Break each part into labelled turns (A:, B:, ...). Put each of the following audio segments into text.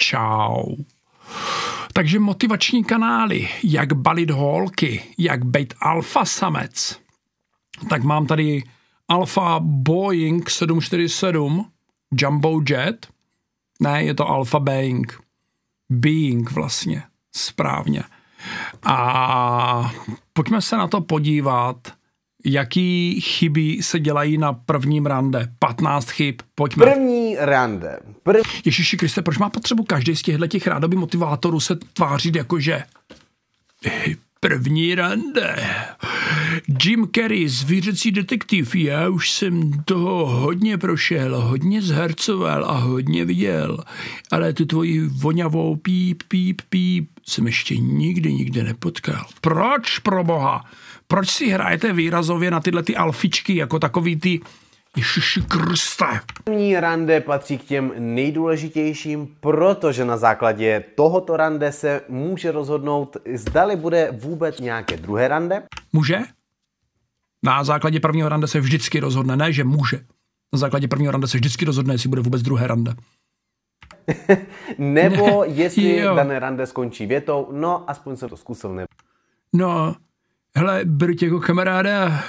A: Čau. Takže motivační kanály, jak balit holky, jak být alfa samec. Tak mám tady Alfa Boeing 747 Jumbo Jet. Ne, je to Alfa Boeing. Being vlastně, správně. A pojďme se na to podívat Jaký chyby se dělají na prvním rande? 15 chyb, pojďme. První rande. Prv... Ježiši Kriste, proč má potřebu každý z těchto těch rádoby motivátorů se tvářit jako že první rande. Jim Carrey, zvířecí detektiv, já už jsem toho hodně prošel, hodně zhercoval a hodně viděl, ale tu tvoji voňavou píp, píp, píp jsem ještě nikdy nikde nepotkal. Proč, pro boha? proč si hrajete výrazově na tyhle ty alfičky, jako takový ty Ježiši krste.
B: První rande patří k těm nejdůležitějším, protože na základě tohoto rande se může rozhodnout, zdali bude vůbec nějaké druhé rande.
A: Může? Na základě prvního rande se vždycky rozhodne, ne, že může. Na základě prvního rande se vždycky rozhodne, jestli bude vůbec druhé rande. Nebo jestli jo. dané
B: rande skončí větou, no aspoň jsem to zkusil, ne?
A: No, Hele, beru tě jako kamaráda, eh,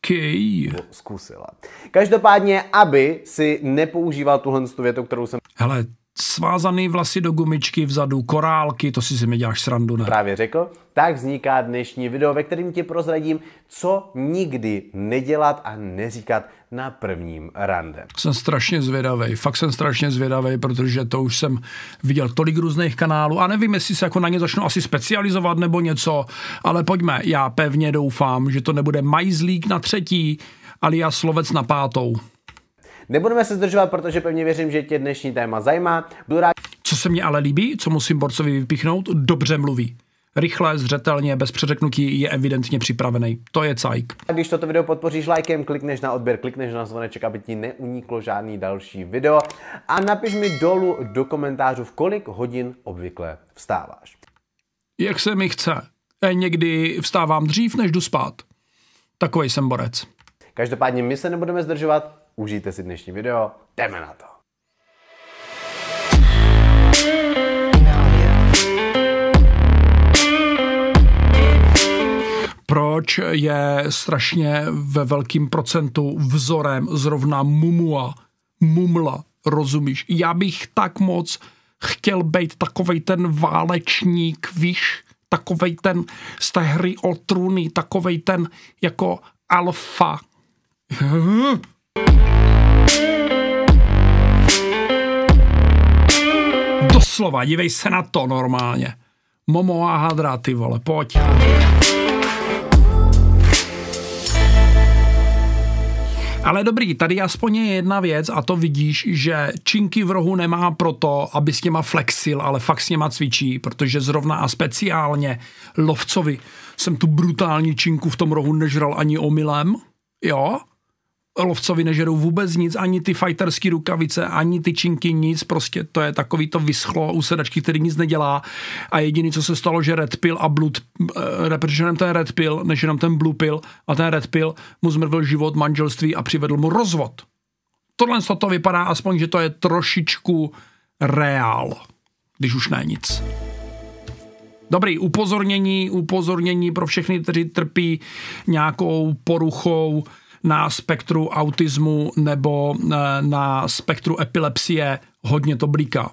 A: Kej. Okay.
B: Zkusila. Každopádně, aby si nepoužíval tuhle větu, kterou jsem...
A: Hele, svázaný vlasy do gumičky vzadu, korálky, to si si mi děláš srandu, ne?
B: Právě řekl. Tak vzniká dnešní video, ve kterém ti prozradím, co nikdy nedělat a neříkat na prvním rande.
A: Jsem strašně zvědavý, fakt jsem strašně zvědavý, protože to už jsem viděl tolik různých kanálů a nevím, jestli se jako na ně začnu asi specializovat nebo něco, ale pojďme, já pevně doufám, že to nebude majzlík na třetí, ale já slovec na pátou.
B: Nebudeme se zdržovat, protože pevně věřím, že tě dnešní téma zajímá.
A: Budu rád. Co se mně ale líbí, co musím Borcovi vypíchnout, dobře mluví. Rychle, zřetelně, bez přeřeknutí je evidentně připravený. To je cajk.
B: A když toto video podpoříš lajkem, klikneš na odběr, klikneš na zvoneček, aby ti neuniklo žádný další video a napiš mi dolů do komentářů, v kolik hodin obvykle vstáváš.
A: Jak se mi chce. E, někdy vstávám dřív, než jdu spát. Takový jsem borec. Každopádně
B: my se nebudeme zdržovat, Užijte si dnešní video, jdeme na to.
A: Proč je strašně ve velkým procentu vzorem zrovna mumua, mumla, rozumíš? Já bych tak moc chtěl být takovej ten válečník, víš, takovej ten z té hry o trůny, takovej ten jako alfa. doslova, dívej se na to normálně. Momo a Hadra, ty vole, pojď. Ale dobrý, tady aspoň je jedna věc a to vidíš, že činky v rohu nemá proto, aby s těma flexil, ale fakt s něma cvičí, protože zrovna a speciálně lovcovi jsem tu brutální činku v tom rohu nežral ani omylem, jo? lovcovi nežerou vůbec nic, ani ty fighterské rukavice, ani ty činky, nic, prostě to je takový to vyschlo u sedačky, který nic nedělá a jediný, co se stalo, že Red Pill a Blood, eh, že jenom ten Red Pill, než jenom ten Blue Pill a ten Red Pill mu zmrvil život, manželství a přivedl mu rozvod. Tohle to vypadá aspoň, že to je trošičku reál, když už ne nic. Dobrý, upozornění, upozornění pro všechny, kteří trpí nějakou poruchou na spektru autismu nebo eh, na spektru epilepsie hodně to blíká.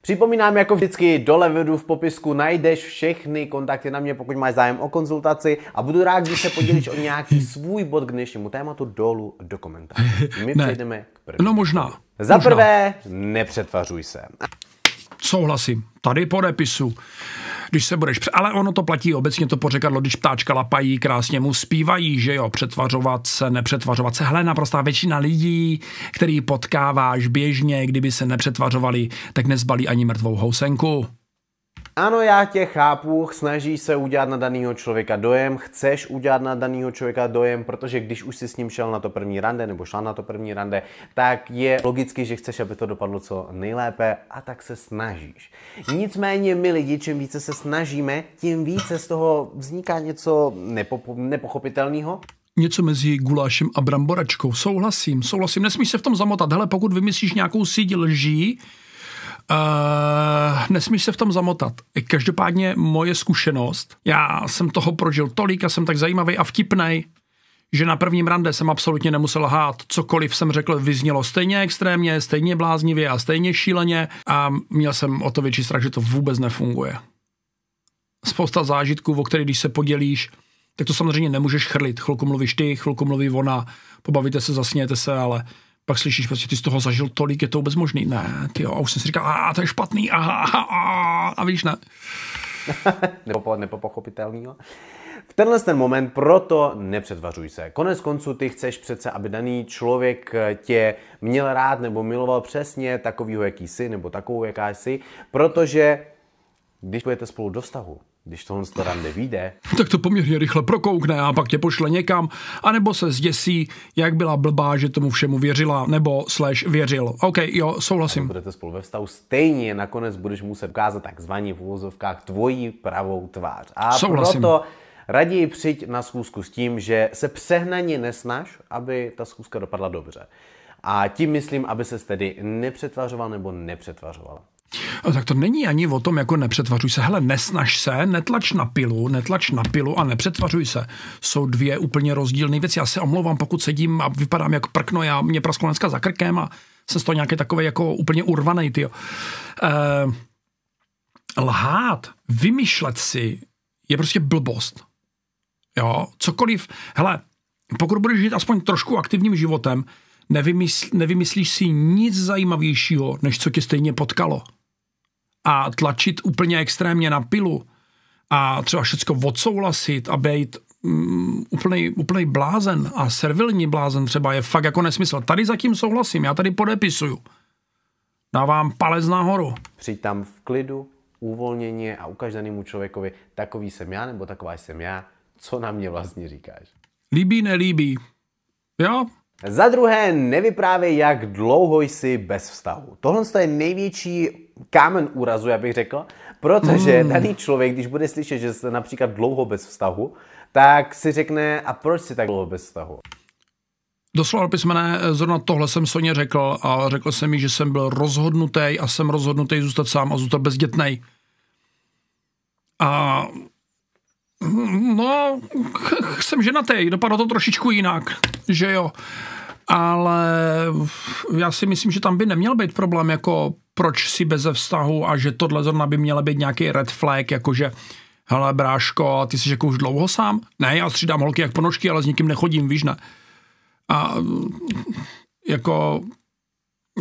B: Připomínám, jako vždycky, dole vedu v popisku najdeš všechny kontakty na mě, pokud máš zájem o konzultaci a budu rád, když se podělíš o nějaký svůj bod k dnešnímu tématu dolů do komentářů. My ne. přejdeme k
A: prvnímu. No možná. Za možná. prvé,
B: nepřetvařuj se.
A: Souhlasím. Tady podepisu. Když se budeš... Pře- Ale ono to platí obecně to pořekadlo, když ptáčka lapají, krásně mu zpívají, že jo, přetvařovat se, nepřetvařovat se. Hle, naprostá většina lidí, který potkáváš běžně, kdyby se nepřetvařovali, tak nezbalí ani mrtvou housenku.
B: Ano, já tě chápu, snažíš se udělat na daného člověka dojem, chceš udělat na daného člověka dojem, protože když už si s ním šel na to první rande nebo šla na to první rande, tak je logicky, že chceš, aby to dopadlo co nejlépe a tak se snažíš. Nicméně my lidi, čím více se snažíme, tím více z toho vzniká něco nepo- nepochopitelného
A: něco mezi gulášem a bramboračkou. Souhlasím, souhlasím. Nesmíš se v tom zamotat. Hele, pokud vymyslíš nějakou síť lží, Uh, nesmíš se v tom zamotat. Každopádně moje zkušenost, já jsem toho prožil tolik a jsem tak zajímavý a vtipnej, že na prvním rande jsem absolutně nemusel lhát. Cokoliv jsem řekl, vyznělo stejně extrémně, stejně bláznivě a stejně šíleně a měl jsem o to větší strach, že to vůbec nefunguje. Spousta zážitků, o kterých když se podělíš, tak to samozřejmě nemůžeš chrlit. Chvilku mluvíš ty, chvilku mluví ona, pobavíte se, zasnějete se, ale pak slyšíš, prostě ty z toho zažil tolik, je to vůbec možný. Ne, ty jo, a už jsem si říkal, a to je špatný, aha, aha, a, a víš, ne.
B: Nepo, jo. V tenhle ten moment proto nepředvařuj se. Konec konců ty chceš přece, aby daný člověk eh, tě měl rád nebo miloval přesně takovýho, jaký jsi, nebo takovou, jaká jsi, protože když budete spolu do vztahu, když to z rande vyjde...
A: Tak to poměrně rychle prokoukne a pak tě pošle někam, anebo se zděsí, jak byla blbá, že tomu všemu věřila, nebo slash věřil. OK, jo, souhlasím. Když
B: budete spolu ve vztahu, stejně nakonec budeš muset ukázat takzvaně v úvozovkách tvoji pravou tvář. A souhlasím. proto raději přijď na schůzku s tím, že se přehnaně nesnaž, aby ta schůzka dopadla dobře. A tím myslím, aby se tedy nepřetvařoval nebo nepřetvařovala.
A: A tak to není ani o tom, jako nepřetvařuj se. Hele, nesnaž se, netlač na pilu, netlač na pilu a nepřetvařuj se. Jsou dvě úplně rozdílné věci. Já se omlouvám, pokud sedím a vypadám jako prkno, já mě prasklo dneska za krkem a jsem z toho nějaký takový jako úplně urvaný, ty. Eh, lhát, vymýšlet si, je prostě blbost. Jo, cokoliv. Hele, pokud budeš žít aspoň trošku aktivním životem, nevymysl, nevymyslíš si nic zajímavějšího, než co tě stejně potkalo. A tlačit úplně extrémně na pilu a třeba všecko odsouhlasit a být um, mm, úplný blázen a servilní blázen třeba je fakt jako nesmysl. Tady zatím souhlasím, já tady podepisuju.
B: Dávám palec nahoru. Přijď tam v klidu, uvolněně a ukaž danému člověkovi, takový jsem já nebo taková jsem já, co na mě vlastně říkáš.
A: Líbí, nelíbí.
B: Jo, za druhé, nevyprávěj, jak dlouho jsi bez vztahu. Tohle je největší kámen úrazu, já bych řekl, protože mm. daný člověk, když bude slyšet, že jste například dlouho bez vztahu, tak si řekne, a proč jsi tak dlouho bez vztahu?
A: Doslova písmené, zrovna tohle jsem Soně řekl a řekl jsem jí, že jsem byl rozhodnutý a jsem rozhodnutý zůstat sám a zůstat bezdětnej. A No, jsem ženatý, dopadlo to trošičku jinak, že jo. Ale já si myslím, že tam by neměl být problém, jako proč si bez vztahu a že tohle zrovna by měla být nějaký red flag, jakože hele bráško, ty jsi jako už dlouho sám? Ne, já střídám holky jak ponožky, ale s nikým nechodím, víš ne. A jako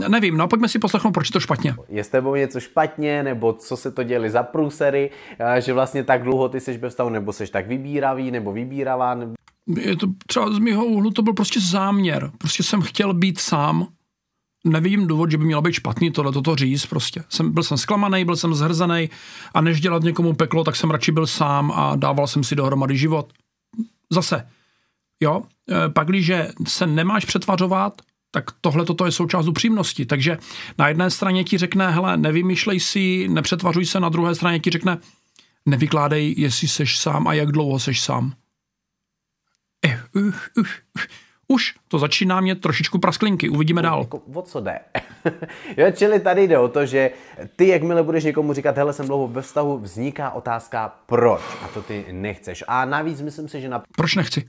A: No, nevím, no pojďme si poslechnout, proč je to špatně.
B: Je s tebou něco špatně, nebo co se to děli za průsery, že vlastně tak dlouho ty jsi ve vztahu, nebo jsi tak vybíravý, nebo vybíravá? Nebo...
A: Je to, třeba z mého úhlu to byl prostě záměr. Prostě jsem chtěl být sám. Nevidím důvod, že by mělo být špatný tohle toto říct prostě. Jsem, byl jsem zklamaný, byl jsem zhrzený a než dělat někomu peklo, tak jsem radši byl sám a dával jsem si dohromady život. Zase, jo, e, pak když se nemáš přetvařovat, tak tohle toto je součást upřímnosti. Takže na jedné straně ti řekne, hele, nevymýšlej si, nepřetvařuj se, na druhé straně ti řekne, nevykládej, jestli seš sám a jak dlouho seš sám. Eh, uh, uh, uh. Už to začíná mě trošičku prasklinky, uvidíme dál. Jako, o
B: co jde? jo, čili tady jde o to, že ty, jakmile budeš někomu říkat, hele, jsem dlouho ve vztahu, vzniká otázka proč. A to ty nechceš. A navíc myslím si, že na...
A: Proč nechci?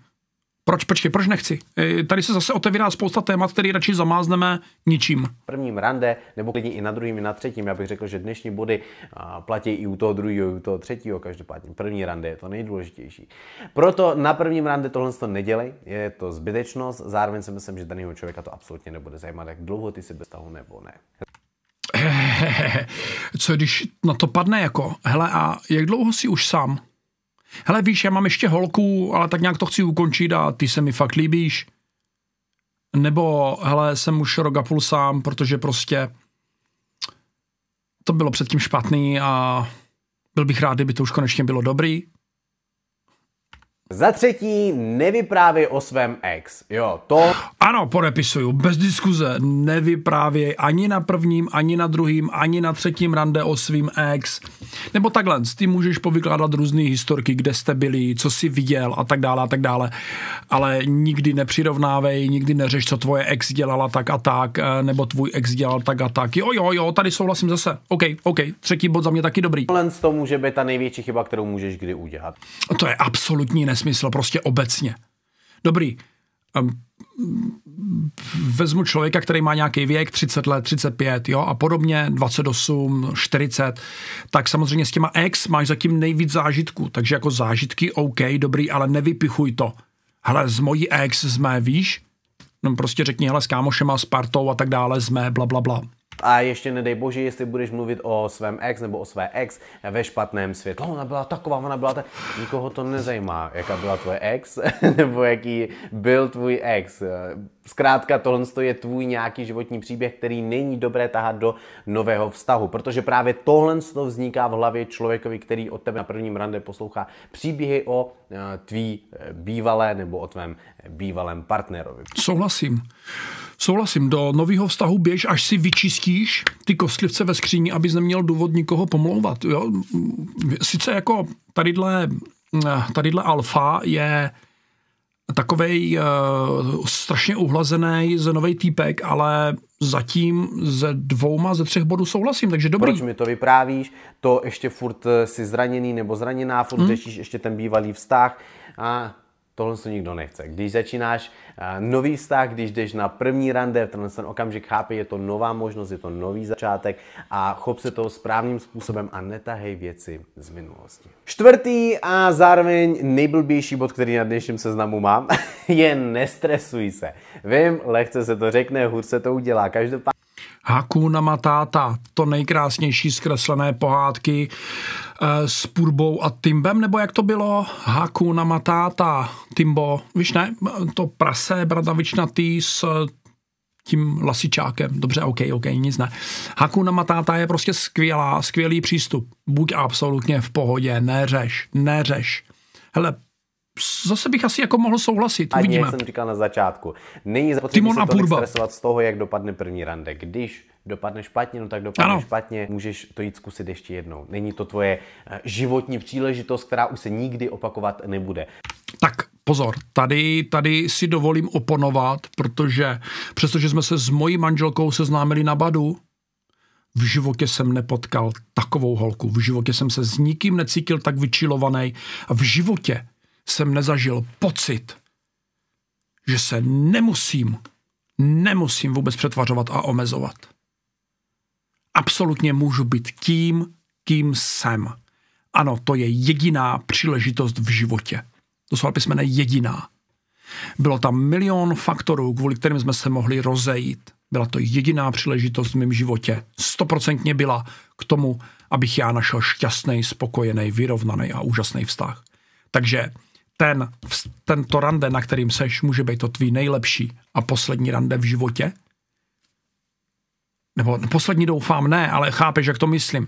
A: Proč, počkej, proč nechci? E, tady se zase otevírá spousta témat, které radši zamázneme ničím.
B: Prvním rande, nebo klidně i na druhým, i na třetím. Já bych řekl, že dnešní body platí i u toho druhého, i u toho třetího. Každopádně první rande je to nejdůležitější. Proto na prvním rande tohle to nedělej, je to zbytečnost. Zároveň si myslím, že daného člověka to absolutně nebude zajímat, jak dlouho ty si bez toho nebo ne.
A: Co když na to padne jako, hele a jak dlouho si už sám? hele víš, já mám ještě holku, ale tak nějak to chci ukončit a ty se mi fakt líbíš. Nebo hele, jsem už rok a půl sám, protože prostě to bylo předtím špatný a byl bych rád, kdyby to už konečně bylo dobrý.
B: Za třetí, nevyprávěj o svém ex. Jo,
A: to... Ano, podepisuju, bez diskuze. Nevyprávěj ani na prvním, ani na druhým, ani na třetím rande o svým ex. Nebo takhle, ty můžeš povykládat různé historky, kde jste byli, co jsi viděl a tak dále a tak dále. Ale nikdy nepřirovnávej, nikdy neřeš, co tvoje ex dělala tak a tak, eh, nebo tvůj ex dělal tak a tak. Jo, jo, jo, tady souhlasím zase. OK, OK, třetí bod za mě taky dobrý. Tohle to může být ta největší chyba, kterou můžeš kdy udělat. To je absolutní ne nesmysl, prostě obecně. Dobrý, vezmu člověka, který má nějaký věk, 30 let, 35, jo, a podobně, 28, 40, tak samozřejmě s těma ex máš zatím nejvíc zážitků, takže jako zážitky, OK, dobrý, ale nevypichuj to. Hele, z mojí ex jsme, víš? No prostě řekni, hele, s kámošema, s partou a tak dále jsme, bla, bla, bla. A
B: ještě nedej bože, jestli budeš mluvit o svém ex nebo o své ex ve špatném světě, Ona byla taková, ona byla ta... Nikoho to nezajímá, jaká byla tvoje ex, nebo jaký byl tvůj ex. Zkrátka, tohle je tvůj nějaký životní příběh, který není dobré tahat do nového vztahu, protože právě tohle vzniká v hlavě člověkovi, který od tebe na prvním rande poslouchá příběhy o eh, tvý eh, bývalé nebo o tvém eh, bývalém
A: partnerovi. Souhlasím. Souhlasím, do nového vztahu běž, až si vyčistíš ty kostlivce ve skříni, abys neměl důvod nikoho pomlouvat. Jo? Sice jako tadyhle, tadyhle alfa je takovej uh, strašně uhlazený z nový týpek, ale zatím ze dvouma, ze třech bodů souhlasím, takže dobrý. Proč mi to vyprávíš? To ještě furt eh, si zraněný nebo zraněná,
B: furt hmm. řešíš ještě ten bývalý vztah a Tohle se nikdo nechce. Když začínáš eh, nový vztah, když jdeš na první rande, v tenhle ten okamžik chápe, je to nová možnost, je to nový začátek a chop se toho správným způsobem a netahej věci z minulosti. Čtvrtý a zároveň nejblbější bod, který na dnešním seznamu mám, je nestresuj se. Vím, lehce se to řekne, hůř se to udělá. Každopádně
A: Hakuna Matata, to nejkrásnější zkreslené pohádky eh, s Purbou a Timbem, nebo jak to bylo? Hakuna Matata, Timbo, víš ne, to prase bradavičnatý s tím lasičákem. Dobře, OK, OK, nic ne. Hakuna Matata je prostě skvělá, skvělý přístup. Buď absolutně v pohodě, neřeš, neřeš. Hele, zase bych asi jako mohl souhlasit. A Uvidíme. jak jsem
B: říkal na začátku, není zapotřebí Timon se tolik stresovat z toho, jak dopadne první rande. Když dopadne špatně, no tak dopadne ano. špatně, můžeš to jít zkusit ještě jednou. Není to tvoje eh, životní příležitost, která už se nikdy opakovat nebude.
A: Tak pozor, tady, tady si dovolím oponovat, protože přestože jsme se s mojí manželkou seznámili na Badu, v životě jsem nepotkal takovou holku, v životě jsem se s nikým necítil tak vyčilovaný a v životě jsem nezažil pocit, že se nemusím, nemusím vůbec přetvařovat a omezovat. Absolutně můžu být tím, kým jsem. Ano, to je jediná příležitost v životě. To jsou písmene jediná. Bylo tam milion faktorů, kvůli kterým jsme se mohli rozejít. Byla to jediná příležitost v mém životě. Stoprocentně byla k tomu, abych já našel šťastný, spokojený, vyrovnaný a úžasný vztah. Takže ten, tento rande, na kterým seš, může být to tvý nejlepší a poslední rande v životě? Nebo poslední doufám ne, ale chápeš, jak to myslím.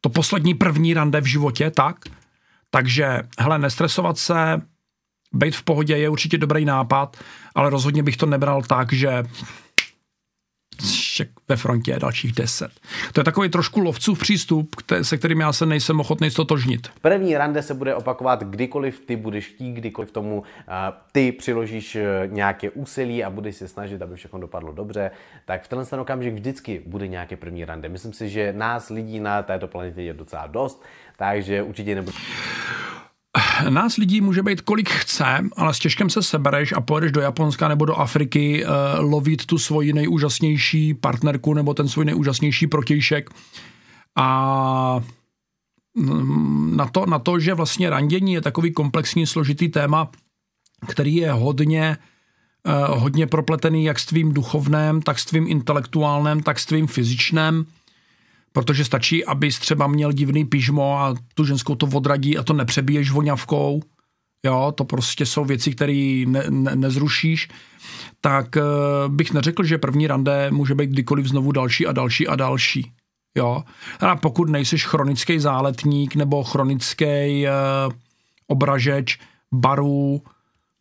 A: To poslední první rande v životě, tak? Takže, hele, nestresovat se, být v pohodě je určitě dobrý nápad, ale rozhodně bych to nebral tak, že ve frontě je dalších deset. To je takový trošku lovců přístup, se kterým já se nejsem ochotný stotožnit.
B: První rande se bude opakovat kdykoliv ty budeš tí, kdykoliv tomu eh, ty přiložíš eh, nějaké úsilí a budeš se snažit, aby všechno dopadlo dobře, tak v tenhle ten okamžik vždycky bude nějaké první rande. Myslím si, že nás lidí na této planetě je docela dost, takže určitě nebudu
A: nás lidí může být kolik chce, ale s těžkem se sebereš a pojedeš do Japonska nebo do Afriky uh, lovit tu svoji nejúžasnější partnerku nebo ten svůj nejúžasnější protějšek. A mm, na to, na to, že vlastně randění je takový komplexní, složitý téma, který je hodně eh, hodně propletený jak s tvým duchovném, tak s tvým intelektuálním, tak s tvým fyzičném Protože stačí, abys třeba měl divný pyžmo a tu ženskou to odradí a to nepřebíješ voňavkou. Jo, to prostě jsou věci, které ne, ne, nezrušíš. Tak e, bych neřekl, že první rande může být kdykoliv znovu další a další a další. Jo, a pokud nejseš chronický záletník nebo chronický e, eh, obražeč barů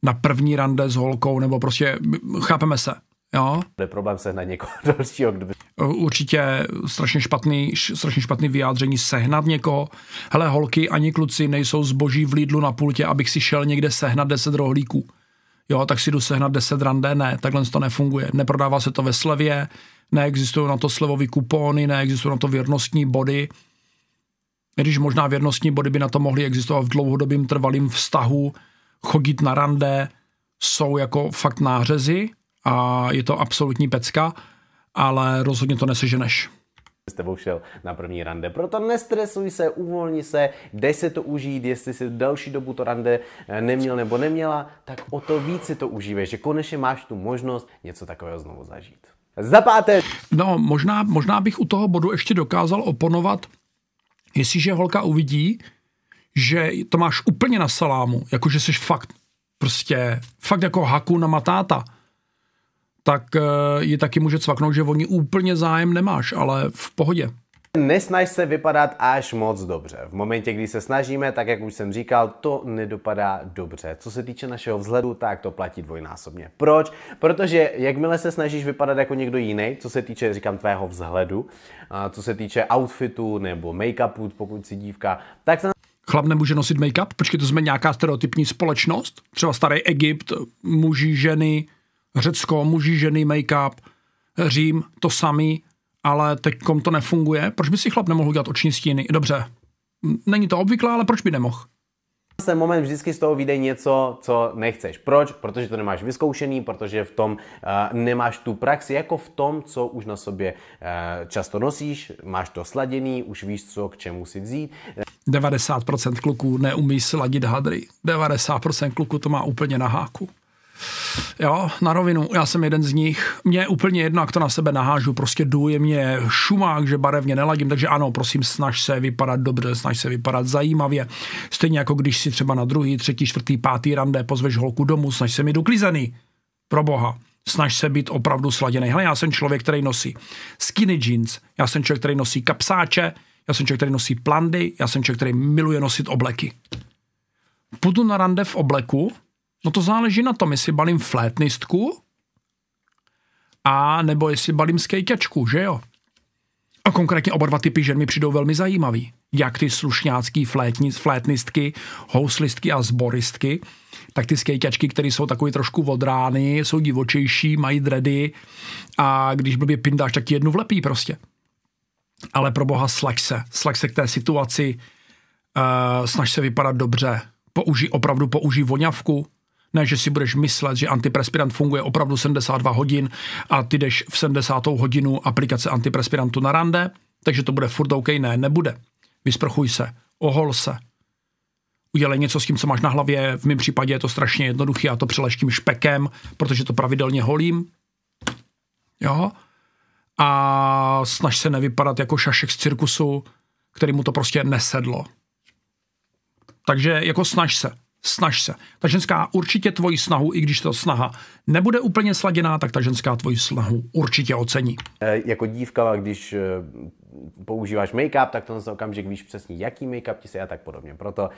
A: na první rande s holkou, nebo prostě chápeme se. Jo.
B: Je problém sehnat někoho
A: dalšího, kdyby... E, určitě strašně špatný, strašně špatný vyjádření sehnat někoho. Hele, holky ani kluci nejsou zboží v Lidlu na pultě, abych si šel někde sehnat 10 rohlíků. Jo, tak si jdu sehnat 10 rande, ne, takhle to nefunguje. Neprodává se to ve slevě, neexistují na to slevový kupony, neexistují na to věrnostní body. Když možná věrnostní body by na to mohly existovat v dlouhodobém trvalém vztahu, chodit na rande, jsou jako fakt nářezy, a je to absolutní pecka, ale rozhodně to neseženeš
B: s tebou šel na první rande. Proto nestresuj se, uvolni se, dej se to užít, jestli si další dobu to rande eh, neměl nebo neměla, tak o to víc si to užívej,
A: že konečně máš tu možnost
B: něco takového znovu zažít.
A: Za páté. No, možná, možná bych u toho bodu ještě dokázal oponovat, jestliže holka uvidí, že to máš úplně na salámu, jakože jsi fakt prostě, fakt jako haku na matáta, tak eh, ji taky může cvaknout, že o ní úplně zájem nemáš, ale v pohodě.
B: Nesnaž se vypadat až moc dobře. V momentě, kdy se snažíme, tak jak už jsem říkal, to nedopadá dobře. Co se týče našeho vzhledu, tak to platí dvojnásobně. Proč? Protože jakmile se snažíš vypadat jako někdo jiný, co se týče, říkám, tvého vzhledu, co se týče outfitu nebo make-upu, pokud si dívka, tak
A: se chlap nemůže nosit make-up? Počkej, to jsme nějaká stereotypní společnost? Třeba starý Egypt, muži, ženy, Řecko, muži, ženy, make-up, Řím, to samý, ale teď kom to nefunguje. Proč by si chlap nemohl dělat oční stíny? Dobře, není to obvyklé, ale proč by nemohl?
B: ten moment vždycky z toho vyjde něco, co nechceš. Proč? Protože to nemáš vyzkoušený, protože v tom uh, nemáš tu praxi, jako v tom, co už na sobě uh, často nosíš, máš to sladěný, už víš, co k čemu si vzít.
A: 90% kluků neumí sladit hadry. 90% kluků to má úplně na háku. Jo, na rovinu, já jsem jeden z nich. Mně je úplně jedno, jak to na sebe nahážu, prostě je mě šumák, že barevně neladím, takže ano, prosím, snaž se vypadat dobře, snaž se vypadat zajímavě. Stejně jako když si třeba na druhý, třetí, čtvrtý, pátý rande pozveš holku domů, snaž se mi doklizený. Pro boha snaž se být opravdu sladěný. Hele, já jsem člověk, který nosí skinny jeans, já jsem člověk, který nosí kapsáče, já jsem člověk, který nosí plandy, já jsem člověk, který miluje nosit obleky. Půjdu na rande v obleku, No to záleží na tom, jestli balím flétnistku a nebo jestli balím skejťačku, že jo? A konkrétně oba dva typy žen mi přijdou velmi zajímavý. Jak ty slušňácký flétnic, flétnistky, houslistky a zboristky, tak ty skejťačky, které jsou takový trošku vodrány, jsou divočejší, mají dredy a když blbě pindáš, tak ti jednu vlepí prostě. Ale pro boha slaď se. Slaď se k té situaci, uh, snaž se vypadat dobře. Použij opravdu, použij voňavku, ne, že si budeš myslet, že antiprespirant funguje opravdu 72 hodin a ty jdeš v 70. hodinu aplikace antiprespirantu na rande, takže to bude furt OK. Ne, nebude. Vysprchuj se, ohol se, udělej něco s tím, co máš na hlavě. V mém případě je to strašně jednoduché, já to přeleštím špekem, protože to pravidelně holím. Jo? A snaž se nevypadat jako šašek z cirkusu, který mu to prostě nesedlo. Takže jako snaž se. Snaž se. Ta ženská určitě tvoji snahu, i když ta snaha nebude úplně sladěná, tak ta ženská tvoji snahu určitě ocení.
B: E, jako dívka, když e, používáš make-up, tak to okamžik víš přesně, jaký make-up ti se a tak podobně. Proto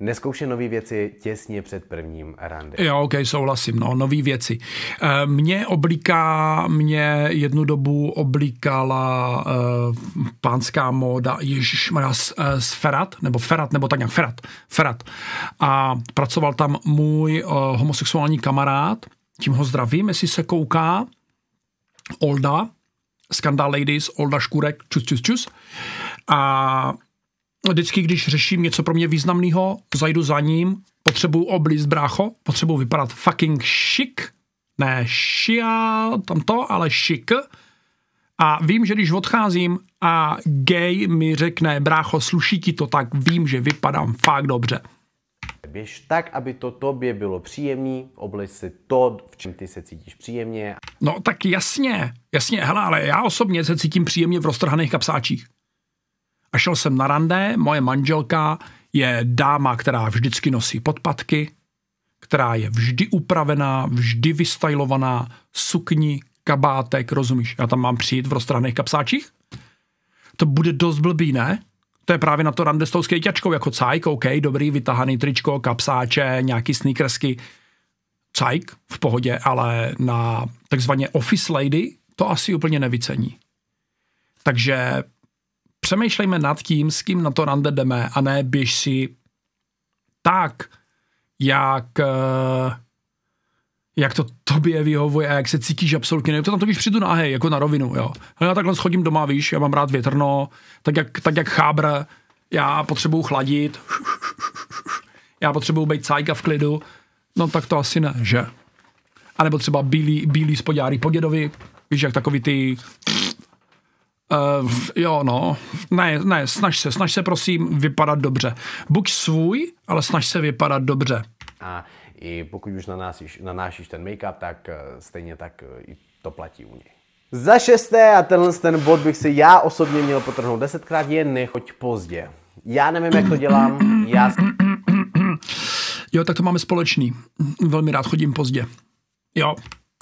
B: neskouše nové věci těsně před prvním rande.
A: Jo, ok, souhlasím, no, nové věci. Eh, mě oblíká, mě jednu dobu oblíkala uh, pánská móda, ježišmarja, eh, z Ferat, nebo Ferat, nebo tak nějak Ferat, Ferat. A pracoval tam můj uh, homosexuální kamarád, tím ho zdravím, jestli se kouká, Olda, Skandal Ladies, Olda Škurek, čus, čus, čus. A vždycky, když řeším něco pro mě významného, zajdu za ním, potřebuju oblíz brácho, potřebuju vypadat fucking šik, ne šia, tamto, ale šik. A vím, že když odcházím a gay mi řekne, brácho, sluší ti to, tak vím, že vypadám fakt dobře.
B: Běž tak, aby to tobě bylo příjemný, obliž si to, v čem ty se cítíš příjemně.
A: No tak jasně, jasně, hele, ale já osobně se cítím příjemně v roztrhaných kapsáčích a šel jsem na rande, Moje manželka je dáma, která vždycky nosí podpatky, která je vždy upravená, vždy vystylovaná, sukni, kabátek, rozumíš? Já tam mám přijít v roztrhaných kapsáčích? To bude dost blbý, ne? To je právě na to rande s tou skejťačkou, jako cajk, OK, dobrý, vytahaný tričko, kapsáče, nějaký sneakersky, cajk, v pohodě, ale na takzvaně office lady to asi úplně nevycení. Takže přemýšlejme nad tím, s kým na to rande jdeme a ne běž si tak, jak, eh, jak to tobě vyhovuje a jak se cítíš absolutně. Ne, to tam totiž přijdu náhej, jako na rovinu, jo. Hele, no, já takhle schodím doma, víš, já mám rád větrno, tak jak, tak jak chábr, já potřebuju chladit, já potřebuju být cajka v klidu, no tak to asi ne, že? A nebo třeba bílý, bílý spodňáry po dědovi, víš, jak takový ty Uh, jo, no. Ne, ne, snaž se, snaž se prosím vypadat dobře. Buď svůj, ale snaž se vypadat dobře.
B: A i pokud už nanásíš, nanášíš ten make-up, tak eh, stejně tak eh, i to platí u něj.
A: Za šesté, a tenhle ten bod
B: bych si já osobně měl potrhnout desetkrát, je nechoď pozdě. Já nevím, jak to dělám,
A: já... Jo, tak to máme společný. Velmi rád chodím pozdě.
B: Jo,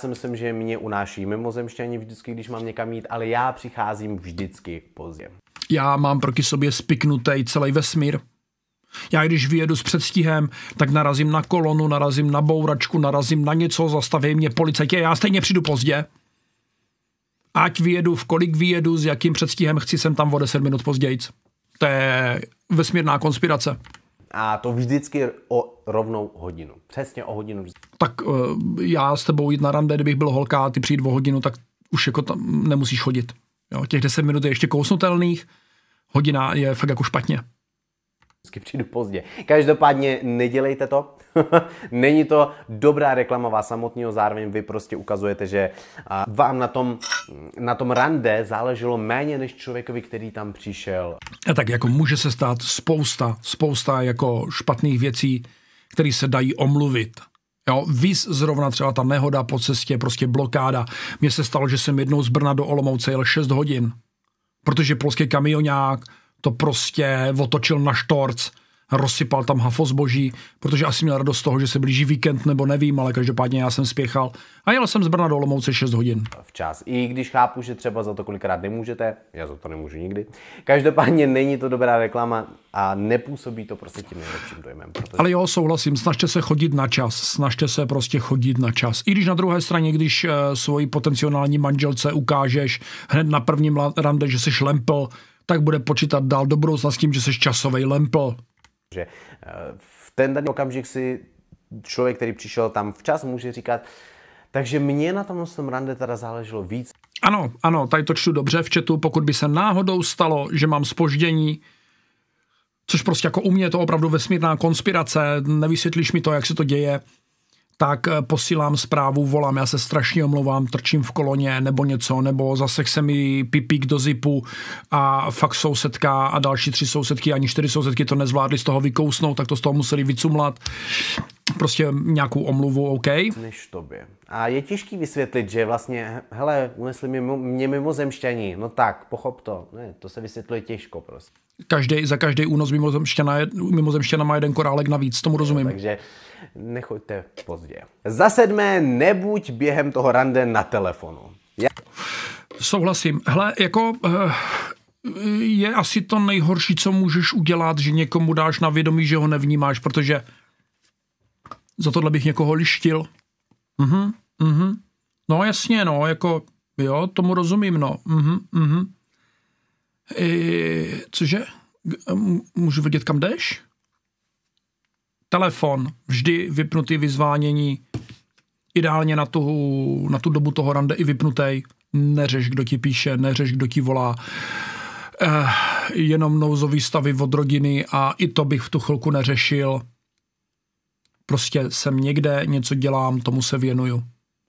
B: si myslím, že mě unáší mimozemšťani vždycky, když mám někam jít, ale já přicházím vždycky pozdě.
A: Já mám proti sobě spiknutý celý vesmír. Já když vyjedu s předstihem, tak narazím na kolonu, narazím na bouračku, narazím na něco, zastaví mě policajtě, já stejně přijdu pozdě. Ať vyjedu, v kolik vyjedu, s jakým předstihem chci, jsem tam o 10 minut později. To je vesmírná konspirace.
B: A to vždycky o rovnou hodinu. Přesně o hodinu.
A: Tak eh, já s tebou jít na rande, kdybych byl holka a ty přijít o hodinu, tak už jako tam nemusíš chodit. Jo, těch 10 minut je ještě kousnutelných, hodina je fakt jako špatně
B: vždycky přijdu pozdě. Každopádně nedělejte to. Není to dobrá reklama vás samotného, zároveň vy prostě ukazujete, že vám na tom, na tom rande záleželo méně než člověkovi, který tam přišel.
A: A tak jako může se stát spousta, spousta jako špatných věcí, které se dají omluvit. Jo, víz zrovna třeba ta nehoda po cestě, prostě blokáda. Mně se stalo, že jsem jednou z Brna do Olomouce jel 6 hodin, protože polský kamionák to prostě otočil na štorc, rozsypal tam hafo zboží, protože asi měl radost z toho, že se blíží víkend, nebo nevím, ale každopádně já jsem spěchal a jel jsem z Brna do Olomouce 6 hodin.
B: Včas, i když chápu, že třeba za to kolikrát nemůžete, já za to nemůžu nikdy, každopádně není to dobrá reklama a nepůsobí to prostě
A: tím nejlepším dojmem. Protože... Ale jo, souhlasím, snažte se chodit na čas, snažte se prostě chodit na čas. I když na druhé straně, když eh, svoji potenciální manželce ukážeš hned na prvním rande, že jsi šlempl, tak bude počítat dál do budoucna s tím, že jsi časový lempl.
B: Že eh, v ten daný okamžik si člověk, který přišel tam včas, může říkat, takže mě na tom, tom rande teda záleželo víc.
A: Ano, ano, tady to čtu dobře v četu, pokud by se náhodou stalo, že mám spoždění, což prostě jako u mě je to opravdu vesmírná konspirace, nevysvětlíš mi to, jak se to děje, tak eh, posílám zprávu, volám, já se strašně omlouvám, trčím v koloně nebo něco, nebo zase se mi pipík do zipu a fakt sousedka a další tři sousedky, ani čtyři sousedky to nezvládly z toho vykousnout, tak to z toho museli vycumlat prostě nějakou omluvu, OK? Než tobě.
B: A je těžký vysvětlit, že vlastně, hele, unesli mě, mě mimozemšťaní, no tak, pochop to. Ne, to se vysvětluje těžko prostě.
A: Každý, za každý únos mimozemštěna, je, mimozemštěna má jeden korálek navíc, tomu rozumím. No, takže
B: nechoďte pozdě. Za sedmé, nebuď během toho rande na telefonu.
A: Já... Souhlasím. Hele, jako... Uh je asi to nejhorší, co můžeš udělat, že někomu dáš na vědomí, že ho nevnímáš, protože za tohle bych někoho lištil. Mhm, mhm. No jasně, no, jako, jo, tomu rozumím, no. Mhm, mhm. I, cože? Můžu vidět, kam jdeš? Telefon, vždy vypnutý vyzvánění, ideálně na tu, na tu dobu toho rande i vypnutý. Neřeš, kdo ti píše, neřeš, kdo ti volá. Eh, jenom nouzový stavy od rodiny a i to bych v tu chvilku neřešil. Prostě jsem někde, něco dělám, tomu se věnuju.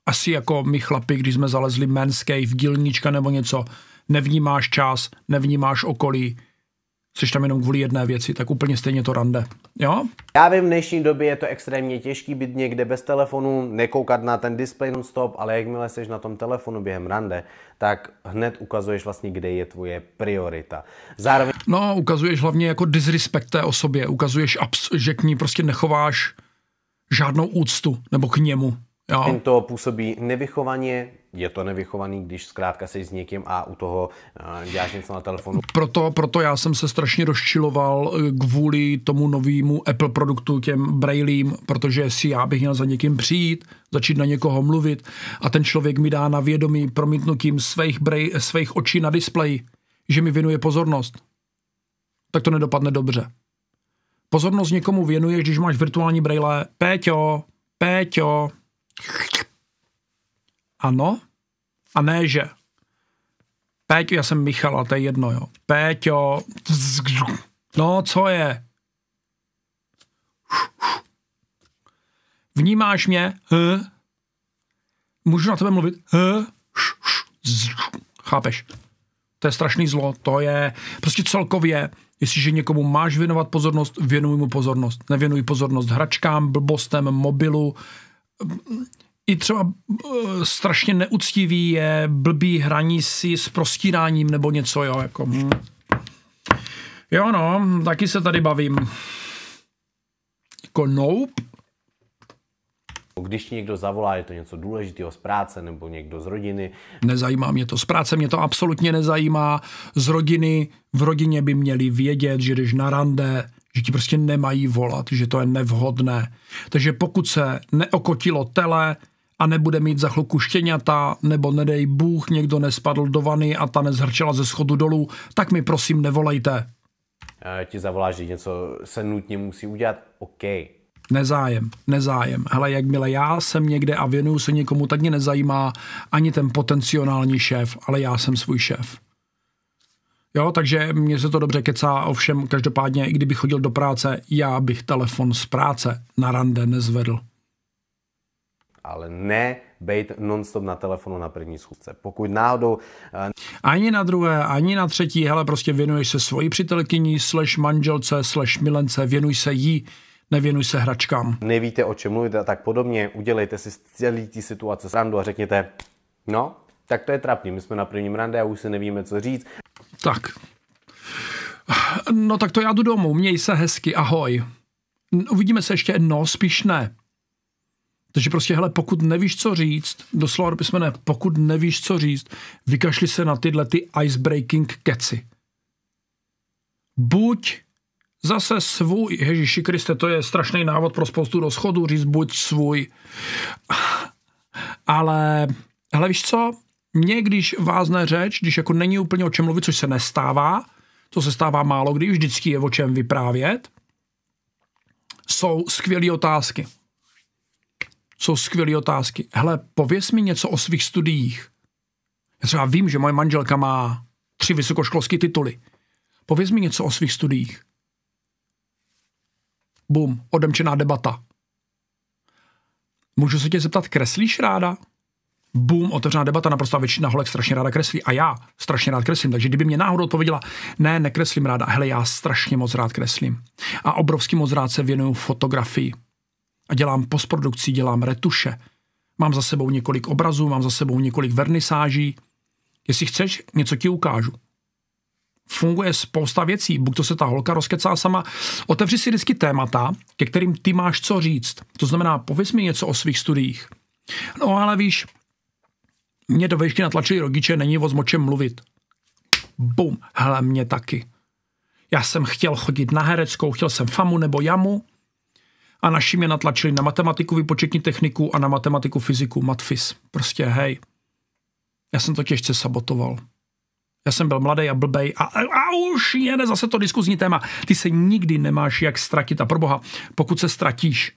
A: Asi jako my chlapi, když jsme zalezli v dílnička nebo něco, nevnímáš čas, nevnímáš okolí, jsi tam jenom kvůli jedné věci, tak úplně stejně to rande. Jo?
B: Já vím, v dnešní době je to extrémně těžký být někde bez telefonu, nekoukat na ten display non-stop, ale jakmile jsi na tom telefonu během rande, tak hned ukazuješ vlastně, kde je tvoje priorita. Zároveň...
A: No, ukazuješ hlavně jako disrespekt té osobě, ukazuješ, abs- že k ní prostě nechováš žádnou úctu nebo k němu. Jo. Tím
B: to působí nevychovaně, je to nevychovaný, když zkrátka jsi s někým a u toho uh, děláš něco na telefonu.
A: Proto, proto já jsem se strašně rozčiloval eh, kvůli tomu novému Apple produktu, těm brailím, protože si já bych měl za někým přijít, začít na někoho mluvit a ten člověk mi dá na vědomí promítnutím svých, svých očí na displeji, že mi věnuje pozornost. Tak to nedopadne dobře. Pozornost někomu věnuješ, když máš virtuální brejle. Péťo, Péťo. Ano? A ne, že. Péťo, já jsem a to je jedno, jo. Péťo. No, co je? Vnímáš mě? H? Můžu na tebe mluvit? H? Chápeš? To je strašný zlo, to je prostě celkově, jestliže někomu máš věnovat pozornost, věnuj mu pozornost. Nevěnuj pozornost hračkám, blbostem, mobilu. I třeba eh, strašně neuctivý je blbý hraní si s prostíráním nebo něco, jo, jako... Hm. Jo, no, taky se tady bavím. Jako nope,
B: když ti někdo zavolá, je to něco
A: důležitého z práce nebo někdo z rodiny? Nezajímá mě to. Z práce mě to absolutně nezajímá. Z rodiny, v rodině by měli vědět, že jdeš na rande, že ti prostě nemají volat, že to je nevhodné. Takže pokud se neokotilo tele, a nebude mít za chluku štěňata, nebo nedej Bůh, někdo nespadl do vany a ta nezhrčela ze schodu dolů, tak mi prosím nevolejte.
B: Eh, ti zavolá, že něco se nutně musí udělat, OK,
A: Nezájem, nezájem. Hele, jakmile já jsem někde a věnuju se někomu, tak mě nezajímá ani ten potenciální šéf, ale já jsem svůj šéf. Jo, takže mně se to dobře kecá, ovšem každopádně, i kdybych chodil do práce, já bych telefon z práce na rande nezvedl.
B: Ale ne bejt non-stop na telefonu na první schůzce. Pokud náhodou... Eh,
A: ani na druhé, ani na třetí, hele, prostě věnuješ se svoji přítelkyni, slash manželce, slash milence, věnuj se jí nevěnuj se hračkám.
B: Nevíte, o čem mluvíte a tak podobně, udělejte si celý tí situace srandu a řekněte, no, tak to je trapný, my jsme na prvním rande a už si nevíme, co říct.
A: Tak. No tak to já jdu domů, měj se hezky, ahoj. Uvidíme se ještě jedno, spíš ne. Takže prostě, hele, pokud nevíš, co říct, doslova do ne. pokud nevíš, co říct, vykašli se na tyhle ty icebreaking keci. Buď Zase svůj, Ježíši Kriste, to je strašný návod pro spoustu rozchodů, říct buď svůj. Ale, ale víš co, Někdyž když vázne řeč, když jako není úplně o čem mluvit, což se nestává, to se stává málo kdy, vždycky je o čem vyprávět, jsou skvělé otázky. Jsou skvělé otázky. Hele, pověs mi něco o svých studiích. Já třeba vím, že moje manželka má tři vysokoškolské tituly. Pověz mi něco o svých studiích bum, odemčená debata. Můžu se tě zeptat, kreslíš ráda? Bum, otevřená debata, naprosto většina holek strašně ráda kreslí a já strašně rád kreslím. Takže kdyby mě náhodou odpověděla, ne, nekreslím ráda, hele, já strašně moc rád kreslím. A obrovský moc rád se věnuju fotografii. A dělám postprodukci, dělám retuše. Mám za sebou několik obrazů, mám za sebou několik vernisáží. Jestli chceš, něco ti ukážu funguje spousta věcí. Buď to se ta holka rozkecá sama. Otevři si vždycky témata, ke kterým ty máš co říct. To znamená, pověz mi něco o svých studiích. No ale víš, mě do vešky natlačili rodiče, není o zmočem mluvit. Bum, hele, mě taky. Já jsem chtěl chodit na hereckou, chtěl jsem famu nebo jamu a naši mě natlačili na matematiku, výpočetní techniku a na matematiku, fyziku, matfis. Prostě hej. Já jsem to těžce sabotoval. Já jsem byl mladý a blbej a, a, a už jede zase to diskuzní téma. Ty se nikdy nemáš jak ztratit a proboha, pokud se ztratíš,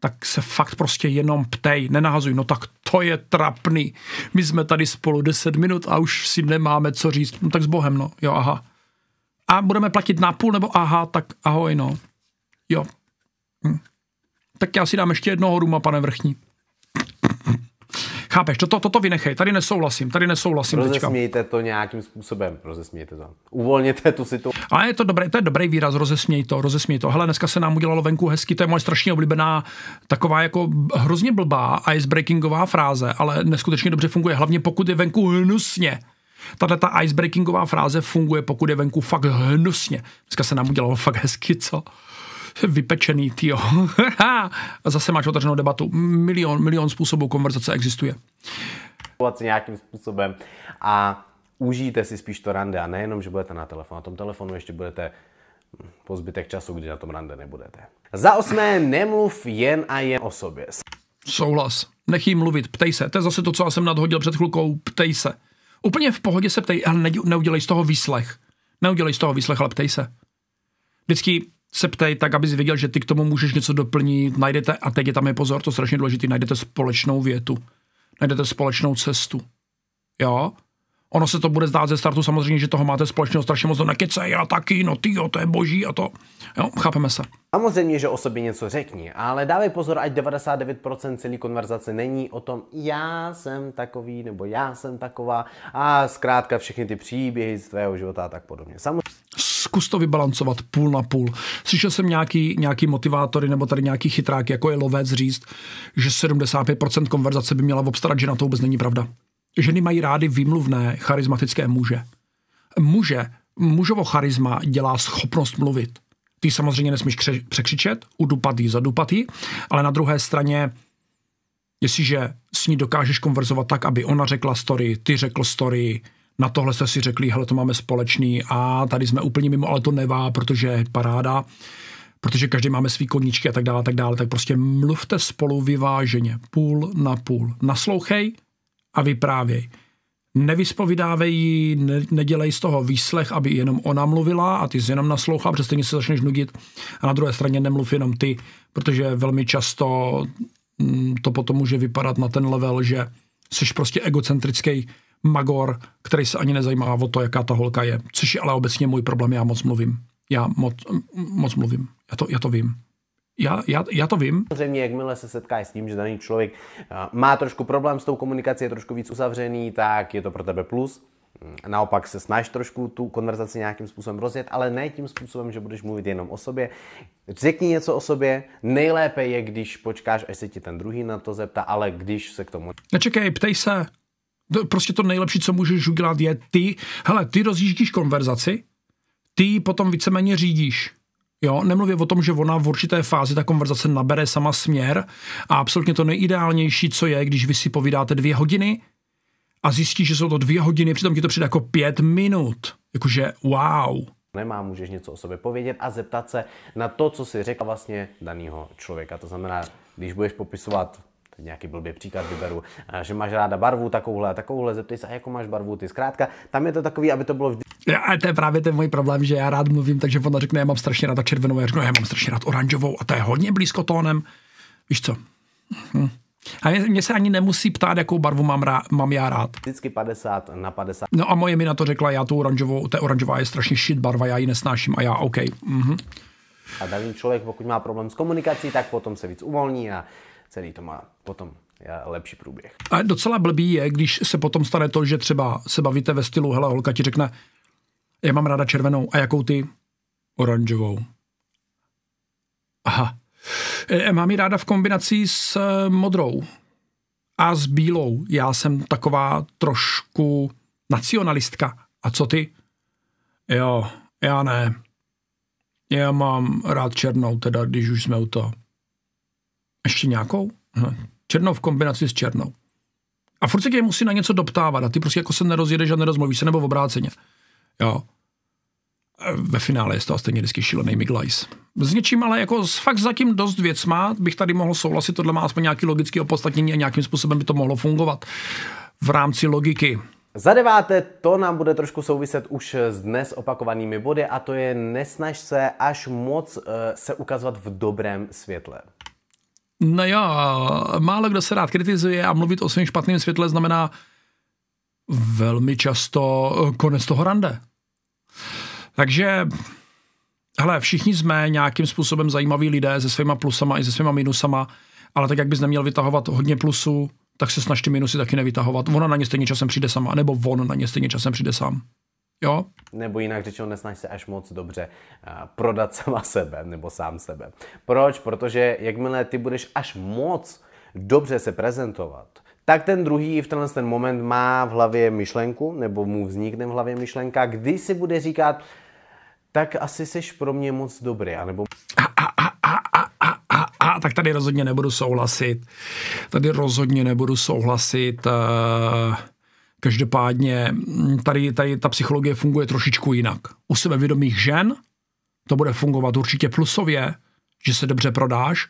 A: tak se fakt prostě jenom ptej, nenahazuj, no tak to je trapný. My jsme tady spolu 10 minut a už si nemáme co říct, no tak s bohem, no, jo, aha. A budeme platit na půl, nebo aha, tak ahoj, no. Jo. Hm. Tak já si dám ještě jednoho ruma, pane vrchní. Chápeš, toto, toto vynechej, tady nesouhlasím, tady nesouhlasím Rozesmějte
B: teďka. to nějakým způsobem, rozesmějte to.
A: Uvolněte tu situaci. A je to dobrý, to je dobrý výraz, rozesměj to, rozesměj to. Hele, dneska se nám udělalo venku hezky, to je moje strašně oblíbená taková jako hrozně blbá icebreakingová fráze, ale neskutečně dobře funguje, hlavně pokud je venku hnusně. Tahle ta icebreakingová fráze funguje, pokud je venku fakt hnusně. Dneska se nám udělalo fakt hezky, co? vypečený, tyjo. a zase máš otevřenou debatu. Milion, milion způsobů konverzace existuje.
B: Se nějakým způsobem a užijte si spíš to rande a nejenom, že budete na telefonu. Na tom telefonu ještě budete po zbytek času, kdy na tom rande nebudete. Za osmé, nemluv jen a jen o sobě.
A: Souhlas. Nech jí mluvit, ptej se. To je zase to, co já jsem nadhodil před chvilkou. Ptej se. Úplně v pohodě se ptej, ale neudělej z toho výslech. Neudělej z toho výslech, ale ptej se. Vždycky se ptej tak, abys věděl, že ty k tomu můžeš něco doplnit, najdete, a teď je tam je pozor, to strašně důležité, najdete společnou větu, najdete společnou cestu. Jo? Ono se to bude zdát ze startu samozřejmě, že toho máte společného strašně moc, nekece, já taky, no ty jo, to je boží a to, jo, chápeme se.
B: Samozřejmě, že o sobě něco řekni, ale dávej pozor, ať 99% celý konverzace není o tom, já jsem takový nebo já jsem taková a zkrátka všechny ty příběhy z tvého života a tak podobně. Samozřejmě
A: zkus to vybalancovat půl na půl. Slyšel jsem nějaký, nějaký motivátory nebo tady nějaký chytrák, jako je lovec říct, že 75% konverzace by měla obstarat, že na to vůbec není pravda. Ženy mají rády výmluvné, charismatické muže. Muže, mužovo charisma dělá schopnost mluvit. Ty samozřejmě nesmíš překřičet, udupatý, zadupatý, ale na druhé straně jestliže s ní dokážeš konverzovat tak, aby ona řekla story, ty řekl story, na tohle jste si řekli, hele, to máme společný a tady jsme úplně mimo, ale to nevá, protože paráda, protože každý máme svý koníčky a tak dále, tak dále, tak prostě mluvte spolu vyváženě, půl na půl. Naslouchej a vyprávěj. Nevyspovidávej ji, ne, nedělej z toho výslech, aby jenom ona mluvila a ty jsi jenom naslouchá, protože stejně se začneš nudit. A na druhé straně nemluv jenom ty, protože velmi často mm, to potom může vypadat na ten level, že jsi prostě egocentrický magor, který se ani nezajímá o to, jaká ta holka je. Což je ale obecně můj problém, já moc mluvím. Já moc, moc mluvím. Já to, já to vím. Já, já, já
B: to vím. Samozřejmě, jakmile se setkáš s tím, že daný člověk eh, má trošku problém s tou komunikací, je trošku víc uzavřený, tak je to pro tebe plus. Mm, naopak se snaž trošku tu konverzaci nějakým způsobem rozjet, ale ne tím způsobem, že budeš mluvit jenom o sobě. Řekni něco o sobě, nejlépe je, když počkáš, až se ti ten druhý na to zeptá, ale když se k tomu...
A: Nečekej, ptej se, Prostě to nejlepší, co můžeš udělat, je ty, hele, ty rozjíždíš konverzaci, ty ji potom víceméně řídíš. Jo, nemluvě o tom, že ona v určité fázi ta konverzace nabere sama směr a absolutně to nejideálnější, co je, když vy si povídáte dvě hodiny a zjistíš, že jsou to dvě hodiny, přitom ti to přijde jako pět minut. Jakože wow.
B: Nemá, můžeš něco o sobě povědět a zeptat se na to, co si řekl vlastně daného člověka. To znamená, když budeš popisovat nějaký blbý příklad vyberu, že máš ráda barvu takovouhle a takovouhle, zeptej se, a jakou máš barvu ty. Zkrátka, tam je to takový, aby to
A: bylo vždy a to je právě ten můj problém, že já rád mluvím, takže ona řekne, já mám strašně ráda červenou, já řeknu, já mám strašně rád oranžovou a to je hodně blízko tónem. Víš co? Hm. A mě, mě se ani nemusí ptát, jakou barvu mám, rá, mám já rád.
B: Vždycky 50 na 50. No
A: a moje mi na to řekla, já tu oranžovou, ta oranžová je strašně shit barva, já ji nesnáším a já OK. Mm-hmm.
B: A daný člověk, pokud má problém s komunikací, tak potom se víc uvolní a celý to má potom lepší průběh.
A: A docela blbý je, když se potom stane to, že třeba se bavíte ve stylu, hele, holka ti řekne, já mám ráda červenou, a jakou ty? Oranžovou. Aha. E, e, mám ji ráda v kombinaci s e, modrou a s bílou. Já jsem taková trošku nacionalistka. A co ty? Jo, já ne. Já mám rád černou, teda, když už jsme u toho. Ještě nějakou? Hm. Černou v kombinaci s černou. A furt se tě musí na něco doptávat a ty prostě jako se nerozjedeš a nerozmluvíš se, nebo v obráceně. Jo. E, ve finále je z toho stejně vždycky šílený miglajs. S něčím ale jako s fakt zatím dost věcma bych tady mohl souhlasit, tohle má aspoň nějaký logický opodstatnění a nějakým způsobem by to mohlo fungovat v rámci logiky.
B: Za deváté, to nám bude trošku souviset už s dnes opakovanými body a to je nesnaž se až moc e, se ukazovat v dobrém světle.
A: No jo, málo kdo se rád kritizuje a mluvit o svém špatném světle znamená velmi často konec toho rande. Takže, hele, všichni jsme nějakým způsobem zajímaví lidé se svýma plusama i se svýma minusama, ale tak, jak bys neměl vytahovat hodně plusů, tak se ty minusy taky nevytahovat. Ona na ně stejně časem přijde sama, nebo on na ně stejně časem přijde sám. Jo.
B: Nebo jinak řečeno, nesnaž se až moc dobře eh, prodat sama sebe nebo sám sebe. Proč? Protože jakmile ty budeš až moc dobře se prezentovat, tak ten druhý v tenhle ten moment má v hlavě myšlenku, nebo mu vznikne v hlavě myšlenka, kdy si bude říkat, tak asi jsi pro mě moc dobrý, anebo... A, a, a, a,
A: a, a, a, a, tak tady rozhodně nebudu souhlasit. Tady rozhodně nebudu souhlasit. Uh... Každopádně mm, tady, tady ta psychologie funguje trošičku jinak. U sebevědomých žen to bude fungovat určitě plusově, že se dobře prodáš.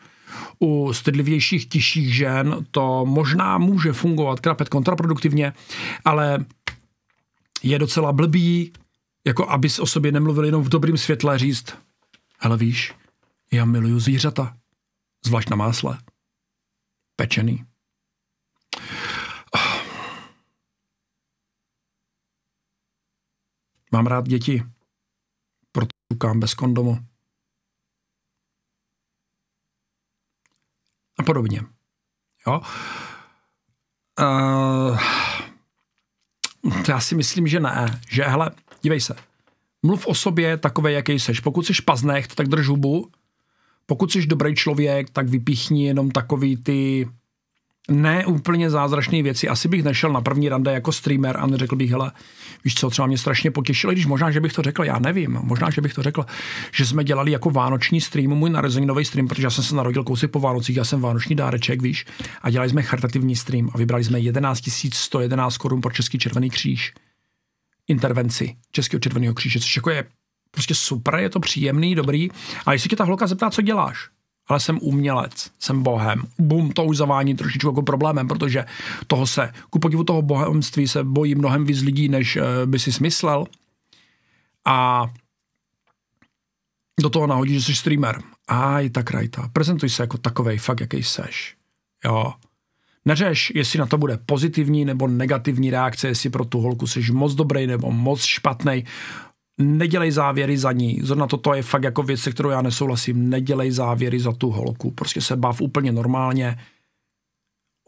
A: U stydlivějších, tiších žen to možná může fungovat krapet kontraproduktivně, ale je docela blbý, jako abys o sobě nemluvil jenom v dobrým světle říct, hele víš, já miluju zvířata, zvlášť na másle, pečený. Mám rád děti, proto šukám bez kondomu. A podobně. Jo? Uh, já si myslím, že ne. Že, hele, dívej se. Mluv o sobě takové, jaký seš. Pokud jsi paznecht, tak drž hubu. Pokud jsi dobrý člověk, tak vypíchni jenom takový ty ne úplně zázračné věci. Asi bych nešel na první rande jako streamer a neřekl bych, hele, víš co, třeba mě strašně potěšilo, i když možná, že bych to řekl, já nevím, možná, že bych to řekl, že jsme dělali jako vánoční stream, můj narozeninový stream, protože já jsem se narodil kousek po Vánocích, já jsem vánoční dáreček, víš, a dělali jsme charitativní stream a vybrali jsme 11 111 korun pro Český červený kříž intervenci Českého červeného kříže, což jako je prostě super, je to příjemný, dobrý, A jestli tě ta holka zeptá, co děláš, ale jsem umělec, jsem bohem. Bum, to už zavání trošičku jako problémem, protože toho se, ku podivu toho bohemství se bojí mnohem víc lidí, než eh, by si smyslel. A do toho nahodí, že jsi streamer. a je tak rajta. Prezentuj se jako takovej, fakt, jaký seš. Jo. Neřeš, jestli na to bude pozitivní nebo negativní reakce, jestli pro tu holku jsi moc dobrý nebo moc špatný nedělej závěry za ní. Zrovna toto je fakt jako věc, se kterou já nesouhlasím. Nedělej závěry za tu holku. Prostě se bav úplně normálně.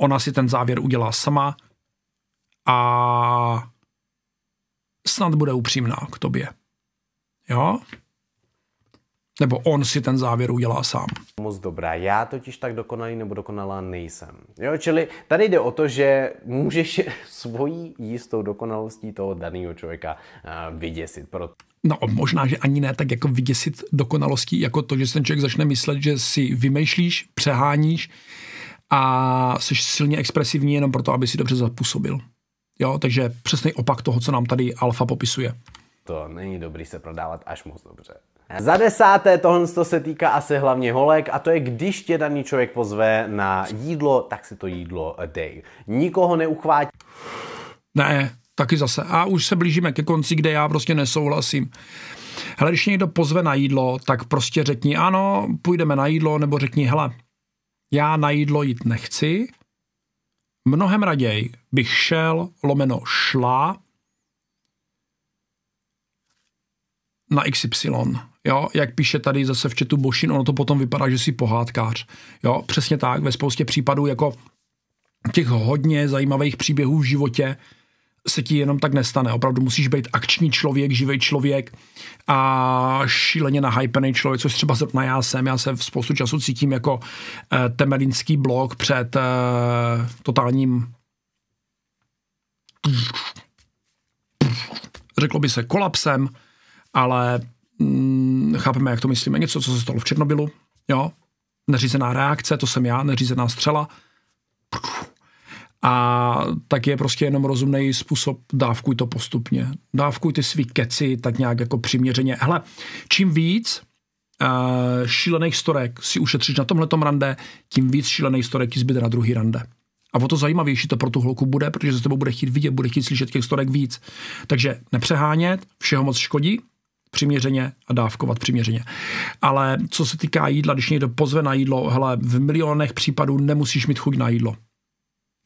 A: Ona si ten závěr udělá sama a snad bude upřímná k tobě. Jo? Nebo on si ten závěr udělá sám.
B: Moc dobrá, já totiž tak dokonalý nebo dokonalá nejsem. Jo, čili tady jde o to, že můžeš svojí jistou dokonalostí toho daného člověka uh, vyděsit. Pro...
A: No možná, že ani ne tak jako vyděsit dokonalostí, jako to, že ten člověk začne myslet, že si vymýšlíš, přeháníš a jsi silně expresivní jenom proto, aby si dobře zapůsobil. Jo, takže přesný opak toho, co nám tady Alfa popisuje
B: to není dobrý se prodávat až moc dobře. Za desáté tohle se týká asi hlavně holek a to je, když tě daný člověk pozve na jídlo, tak si to jídlo dej. Nikoho neuchvátí.
A: Ne, taky zase. A už se blížíme ke konci, kde já prostě nesouhlasím. Hele, když někdo pozve na jídlo, tak prostě řekni ano, půjdeme na jídlo, nebo řekni hele, já na jídlo jít nechci, mnohem raději bych šel, lomeno šla na XY. Jo, jak píše tady zase v četu Bošin, ono to potom vypadá, že jsi pohádkář. Jo, přesně tak, ve spoustě případů jako těch hodně zajímavých příběhů v životě se ti jenom tak nestane. Opravdu musíš být akční člověk, živý člověk a šíleně nahypený člověk, což třeba zrovna já jsem. Já se v spoustu času cítím jako eh, temelinský blok před eh, totálním řeklo by se kolapsem, ale mm, chápeme, jak to myslíme. Něco, co se stalo v Černobylu, jo, neřízená reakce, to jsem já, neřízená střela. A tak je prostě jenom rozumný způsob, dávkuj to postupně. Dávkuj ty svý keci tak nějak jako přiměřeně. Hele, čím víc uh, šílených storek si ušetříš na tomhletom rande, tím víc šílených storek ti zbyde na druhý rande. A o to zajímavější to pro tu holku bude, protože se s tebou bude chtít vidět, bude chtít slyšet těch storek víc. Takže nepřehánět, všeho moc škodí, přiměřeně a dávkovat přiměřeně. Ale co se týká jídla, když někdo pozve na jídlo, hele, v milionech případů nemusíš mít chuť na jídlo.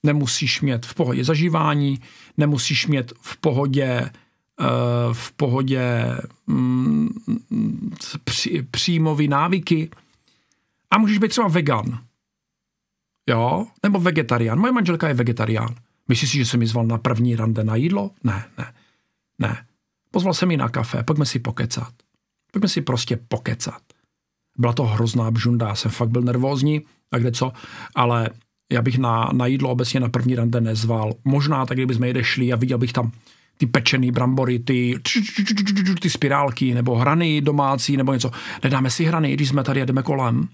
A: Nemusíš mít v pohodě zažívání, nemusíš mít v pohodě eh, v pohodě mm, příjmový návyky a můžeš být třeba vegan. Jo? Nebo vegetarián. Moje manželka je vegetarián. Myslíš si, že jsem ji zval na první rande na jídlo? Ne, ne, ne. Pozval jsem ji na kafe, pojďme si pokecat. Pojďme si prostě pokecat. Byla to hrozná bžunda, jsem fakt byl nervózní a kde co, ale já bych na, na jídlo obecně na první rande nezval. Možná tak, kdyby jsme jde šli a viděl bych tam ty pečený brambory, ty, ty spirálky, nebo hrany domácí, nebo něco. Nedáme si hrany, když jsme tady jedeme kolem.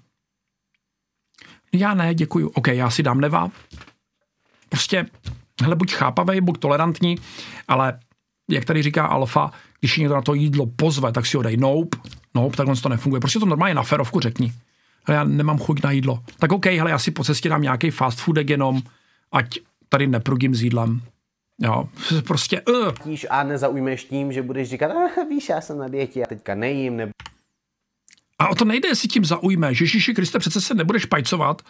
A: Já ne, děkuju. OK, já si dám neva. Prostě, hele, buď chápavej, buď tolerantní, ale jak tady říká Alfa, když někdo na to jídlo pozve, tak si ho dej nope, nope, takhle to nefunguje. Prostě to normálně na ferovku řekni. ale já nemám chuť na jídlo. Tak OK, hele, já si po cestě dám nějaký fast food jenom, ať tady neprugím s jídlem. Jo, prostě...
B: Uh. a nezaujmeš tím, že budeš říkat, ah, víš, já jsem na dětě, já teďka nejím, nebo...
A: A o to nejde, jestli tím že Ježíši Kriste, přece se nebudeš pajcovat,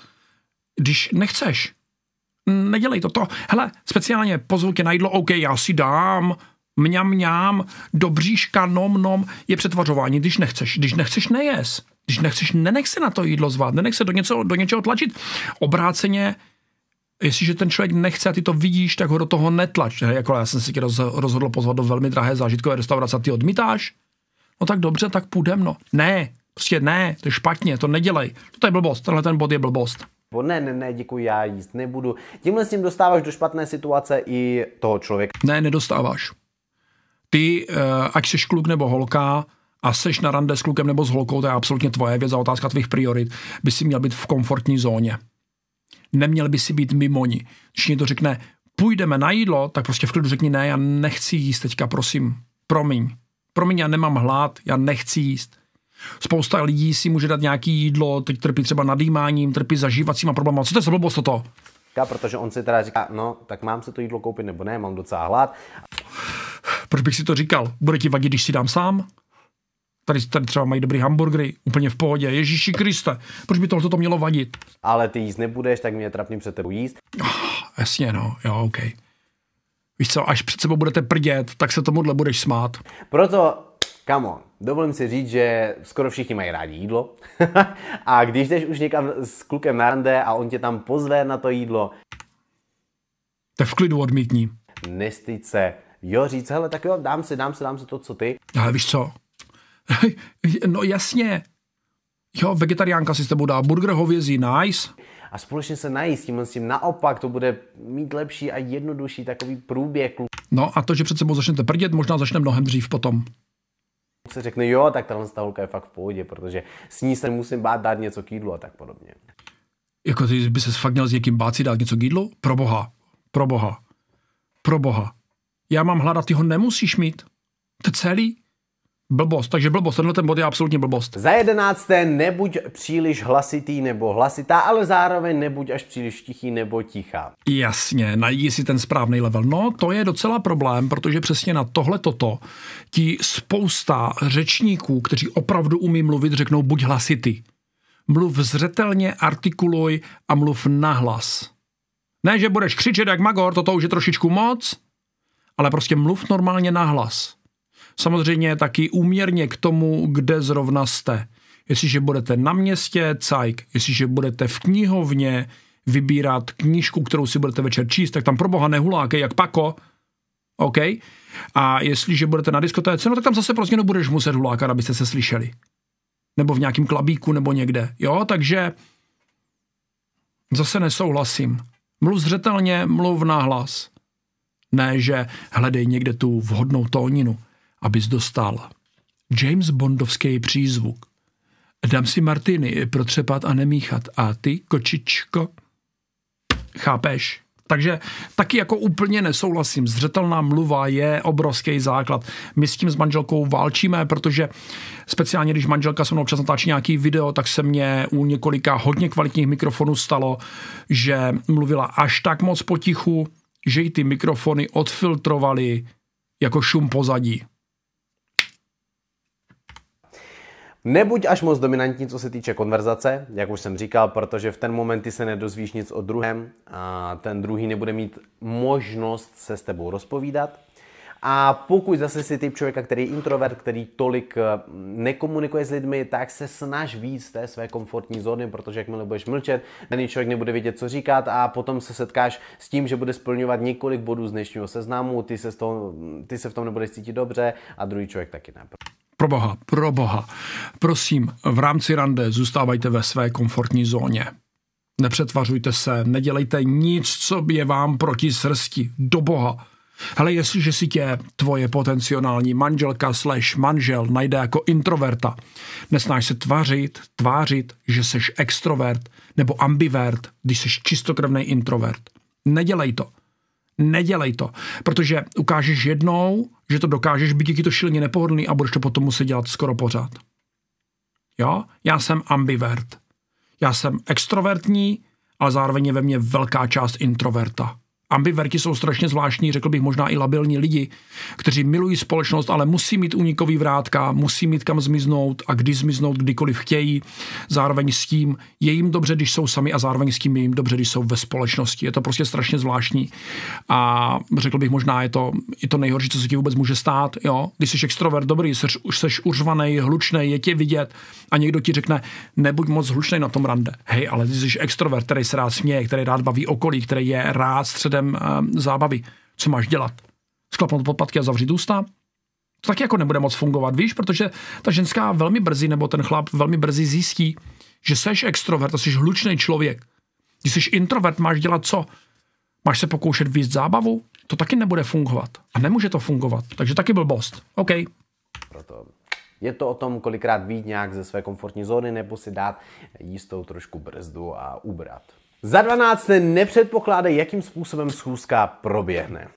A: když nechceš. Nedělej to. to hele, speciálně pozvu tě na jídlo, OK, já si dám, mňam, mňám, dobříška, nom, nom, je přetvařování, když nechceš. Když nechceš, nejes. Když nechceš, nenech se na to jídlo zvát, nenech se do, něco, do něčeho tlačit. Obráceně, jestliže ten člověk nechce a ty to vidíš, tak ho do toho netlač. Jako já jsem si tě roz, rozhodl pozvat do velmi drahé zážitkové restaurace a ty odmítáš. No tak dobře, tak půjdem, no. Ne, prostě ne, to je špatně, to nedělej. To je blbost, tenhle ten bod je blbost.
B: Ne, ne, ne, děkuji, já jíst nebudu. Tímhle s tím dostáváš do špatné situace i toho člověka.
A: Ne, nedostáváš ty, eh, ať seš kluk nebo holka, a seš na rande s klukem nebo s holkou, to je absolutně tvoje věc a otázka tvých priorit, by si měl být v komfortní zóně. Neměl by si být mimo ní. Když někdo řekne, půjdeme na jídlo, tak prostě v klidu řekni, ne, já nechci jíst teďka, prosím, promiň. Promiň, já nemám hlad, já nechci jíst. Spousta lidí si může dát nějaký jídlo, teď trpí třeba nadýmáním, trpí zažívacíma problémy. Co to je za blbost toto?
B: Protože on si teda říká, no, tak mám se to jídlo koupit nebo ne, mám docela hlad.
A: Proč bych si to říkal? Bude ti vadit, když si dám sám? Tady, tady třeba mají dobrý hamburgery, úplně v pohodě. Ježíši Kriste, proč by tohle to mělo vadit?
B: Ale ty jíst nebudeš, tak mě trapně před tebou jíst. Oh,
A: jasně, no, jo, OK. Víš co, až před sebou budete prdět, tak se tomuhle budeš smát.
B: Proto, kamo, dovolím si říct, že skoro všichni mají rádi jídlo. a když jdeš už někam s klukem na rande a on tě tam pozve na to jídlo,
A: Tak v klidu odmítni.
B: Nestyď se, jo, říct, hele, tak jo, dám si, dám si, dám si to, co ty.
A: Ale víš co?
B: no jasně.
A: Jo, vegetariánka si s tebou dá burger hovězí, nice
B: a společně se najíst tím, s tím naopak, to bude mít
A: lepší a jednodušší
B: takový průběh.
A: No a to, že před sebou začnete prdět, možná začne mnohem dřív potom.
B: Se řekne, jo, tak tahle stavulka je fakt v pohodě, protože s ní se musím bát dát něco k jídlu a tak podobně.
A: Jako ty by se fakt měl s někým bát si dát něco k jídlu? Pro boha, pro boha, pro boha já mám hledat, ty ho nemusíš mít. To celý. Blbost, takže blbost, tenhle ten bod je absolutně blbost. Za jedenácté, nebuď příliš
B: hlasitý nebo hlasitá, ale zároveň nebuď až příliš tichý nebo tichá.
A: Jasně, najdi si ten správný level. No, to je docela problém, protože přesně na tohle toto ti spousta řečníků, kteří opravdu umí mluvit, řeknou buď hlasitý. Mluv zřetelně, artikuluj a mluv nahlas. Ne, že budeš křičet jak Magor, toto už je trošičku moc, ale prostě mluv normálně nahlas. Samozřejmě taky úměrně k tomu, kde zrovna jste. Jestliže budete na městě, cajk. Jestliže budete v knihovně vybírat knížku, kterou si budete večer číst, tak tam pro boha nehulákej jak pako. OK? A jestliže budete na diskotéce, no tak tam zase prostě nebudeš muset hulákat, abyste se slyšeli. Nebo v nějakém klabíku, nebo někde. Jo, takže zase nesouhlasím. Mluv zřetelně, mluv na hlas. Ne, že hledej někde tu vhodnou tóninu, abys dostal. James Bondovský přízvuk. Dám si martiny, protřepat a nemíchat. A ty, kočičko, chápeš? Takže taky jako úplně nesouhlasím. Zřetelná mluva je obrovský základ. My s tím s manželkou válčíme, protože speciálně když manželka se mnou občas natáčí nějaký video, tak se mě u několika hodně kvalitních mikrofonů stalo, že mluvila až tak moc potichu, že i ty mikrofony odfiltrovaly jako šum pozadí.
B: Nebuď až moc dominantní, co se týče konverzace, jak už jsem říkal, protože v ten moment ty se nedozvíš nic o druhém a ten druhý nebude mít možnost se s tebou rozpovídat. A pokud zase si typ člověka, který je introvert, který tolik eh, nekomunikuje s lidmi, tak se snaž víc té své komfortní zóny, protože jakmile budeš mlčet, daný člověk nebude vědět, co říkat a potom se setkáš s tím, že bude splňovat několik bodů z dnešního seznamu, ty se, z toho, ty se v tom nebudeš cítit dobře a druhý člověk taky ne.
A: Pro boha, pro boha. Prosím, v rámci rande zůstávajte ve své komfortní zóně. Nepřetvařujte se, nedělejte nic, co je vám proti srsti. Do boha. Hele, jestliže si tě tvoje potenciální manželka slash manžel najde jako introverta, nesnáš se tvářit, tvářit, že seš extrovert nebo ambivert, když seš čistokrvný introvert. Nedělej to. Nedělej to, protože ukážeš jednou, že to dokážeš, být ti to šilně nepohodlný a budeš to potom muset dělat skoro pořád. Jo? Já jsem ambivert. Já jsem extrovertní, ale zároveň je ve mně velká část introverta. Ambiverti jsou strašně zvláštní, řekl bych možná i labilní lidi, kteří milují společnost, ale musí mít unikový vrátka, musí mít kam zmiznout a kdy zmiznout, kdykoliv chtějí. Zároveň s tím je jim dobře, když jsou sami a zároveň s tím je jim dobře, když jsou ve společnosti. Je to prostě strašně zvláštní. A řekl bych možná, je to, je to nejhorší, co se ti vůbec může stát. Jo? Když jsi extrovert dobrý, jsi, jsi uřvaný, hlučný, je tě vidět a někdo ti řekne, nebuď moc hlučný na tom rande. Hej, ale ty jsi extrovert, který se rád směje, který rád baví okolí, který je rád předmětem eh, zábavy. Co máš dělat? Sklapnout podpatky a zavřít ústa? To taky jako nebude moc fungovat, víš, protože ta ženská velmi brzy, nebo ten chlap velmi brzy zjistí, že jsi extrovert, a jsi hlučný člověk. Když jsi introvert, máš dělat co? Máš se pokoušet víc zábavu? To taky nebude fungovat. A nemůže to fungovat. Takže taky byl bost. OK.
B: Je to o tom, kolikrát výjít nějak ze své komfortní zóny nebo si dát jistou trošku brzdu a ubrat. Za 12. nepředpokládej, jakým způsobem schůzka proběhne.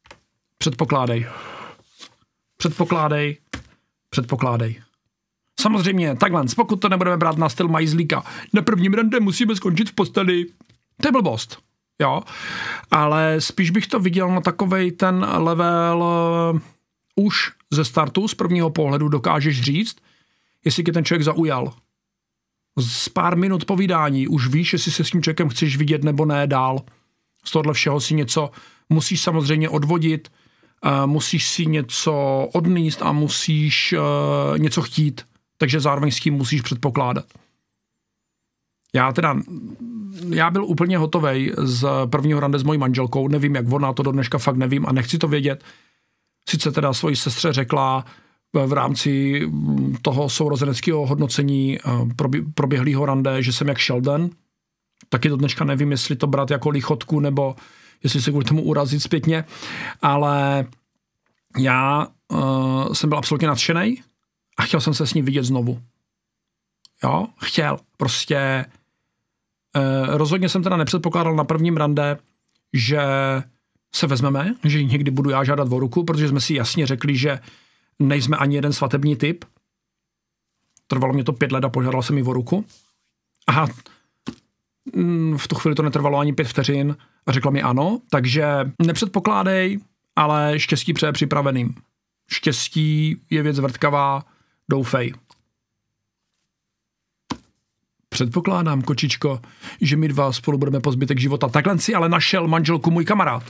A: Předpokládej. Předpokládej. Předpokládej. Samozřejmě, takhle, pokud to nebudeme brát na styl majzlíka. Na prvním rande musíme skončit v posteli. To je blbost. Jo, ale spíš bych to viděl na takovej ten level uh, už ze startu, z prvního pohledu dokážeš říct, jestli tě ten člověk zaujal z pár minut povídání už víš, jestli se s tím člověkem chceš vidět nebo ne dál. Z tohohle všeho si něco musíš samozřejmě odvodit, eh, musíš si něco odníst a musíš eh, něco chtít, takže zároveň s tím musíš předpokládat. Já teda, já byl úplně hotový z prvního rande s mojí manželkou, nevím, jak ona to do dneška fakt nevím a nechci to vědět. Sice teda svoji sestře řekla, v rámci toho sourozeneckého hodnocení eh, proběhlého rande, že jsem jak Sheldon, taky do dneška nevím, jestli to brát jako lichotku nebo jestli se kvůli tomu urazit zpětně, ale já uh, jsem byl absolutně nadšený a chtěl jsem se s ním vidět znovu. Jo, chtěl. Prostě uh, rozhodně jsem teda nepředpokládal na prvním rande, že se vezmeme, že někdy budu já žádat o ruku, protože jsme si jasně řekli, že nejsme ani jeden svatební typ. Trvalo mě to pět let a požádal jsem ji o ruku. Aha, mm, v tu chvíli to netrvalo ani pět vteřin a řekla mi ano, takže nepředpokládej, ale štěstí přeje připraveným. Štěstí je věc vrtkavá, doufej. Předpokládám, kočičko, že my dva spolu budeme po zbytek života. Takhle si ale našel manželku můj kamarád.